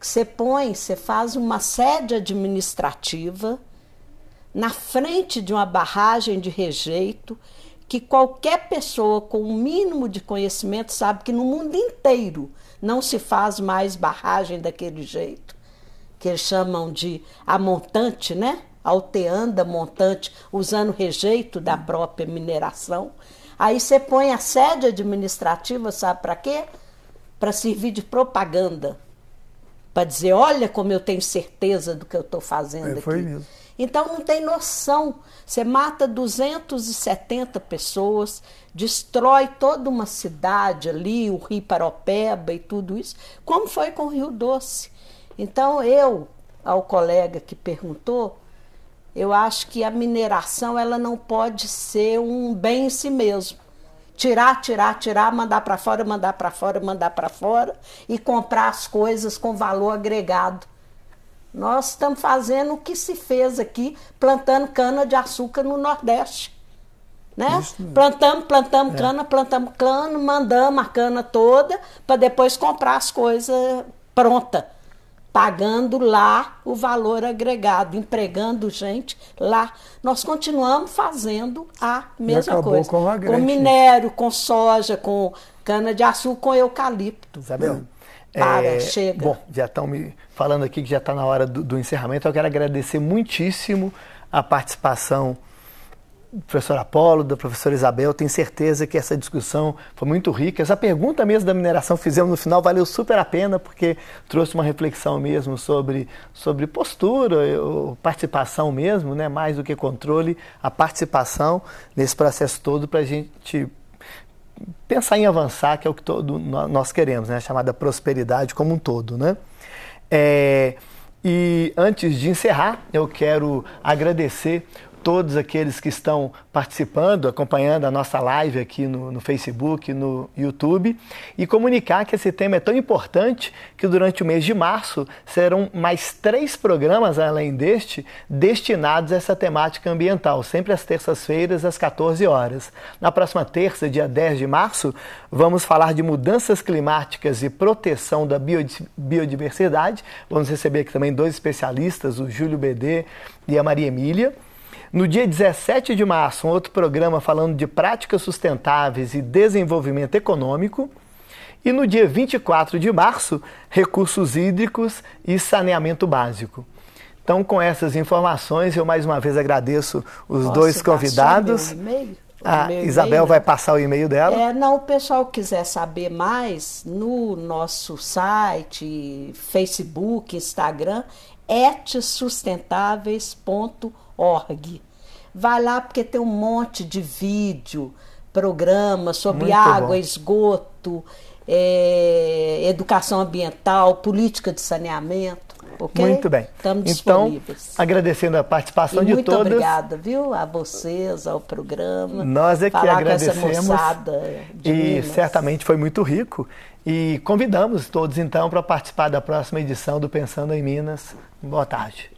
Você põe, você faz uma sede administrativa na frente de uma barragem de rejeito que qualquer pessoa com o um mínimo de conhecimento sabe que no mundo inteiro não se faz mais barragem daquele jeito, que eles chamam de a montante, né? Alteanda montante, usando rejeito da própria mineração. Aí você põe a sede administrativa, sabe para quê? Para servir de propaganda. Para dizer, olha como eu tenho certeza do que eu estou fazendo é, aqui. Foi mesmo. Então não tem noção. Você mata 270 pessoas, destrói toda uma cidade ali, o Rio Paropeba e tudo isso, como foi com o Rio Doce. Então eu, ao colega que perguntou, eu acho que a mineração ela não pode ser um bem em si mesmo. Tirar, tirar, tirar, mandar para fora, mandar para fora, mandar para fora e comprar as coisas com valor agregado. Nós estamos fazendo o que se fez aqui, plantando cana-de-açúcar no Nordeste. Né? Plantamos, plantamos é. cana, plantamos cana, mandamos a cana toda para depois comprar as coisas pronta, pagando lá o valor agregado, empregando gente lá. Nós continuamos fazendo a mesma coisa. Com, a com minério, com soja, com cana de açúcar, com eucalipto. Isabel, é. Para, é, chega. Bom, já estão me falando aqui que já está na hora do, do, encerramento. Eu quero agradecer muitíssimo a participação do professor Apolo, da professora Isabel. Tenho certeza que essa discussão foi muito rica. Essa pergunta mesmo da mineração que fizemos no final valeu super a pena, porque trouxe uma reflexão mesmo sobre, sobre postura, participação mesmo, né? mais do que controle, a participação nesse processo todo para a gente pensar em avançar, que é o que todo nós queremos, né? a chamada prosperidade como um todo. Né? É, e antes de encerrar, eu quero agradecer todos aqueles que estão participando, acompanhando a nossa live aqui no, no, Facebook, no YouTube, e comunicar que esse tema é tão importante que durante o mês de março serão mais três programas, além deste, destinados a essa temática ambiental, sempre às terças-feiras, às 14 horas. Na próxima terça, dia 10 de março, vamos falar de mudanças climáticas e proteção da biodiversidade. Vamos receber aqui também dois especialistas, o Júlio BD e a Maria Emília. No dia 17 de março, um outro programa falando de práticas sustentáveis e desenvolvimento econômico. E no dia 24 de março, recursos hídricos e saneamento básico. Então, com essas informações, eu mais uma vez agradeço os dois convidados. A Isabel vai passar o e-mail dela. É, não, o pessoal quiser saber mais no nosso site, Facebook, Instagram, etsustentáveis.org org. Vai lá porque tem um monte de vídeo, programa sobre Muito água, bom. esgoto, é, educação ambiental, política de saneamento. Okay? Muito bem. Estamos então, disponíveis. Então, agradecendo a participação e de muito todos. Muito obrigada, viu? A vocês, ao programa. Nós é que agradecemos. e Minas. certamente foi muito rico. E convidamos todos, então, para participar da próxima edição do Pensando em Minas. Boa tarde.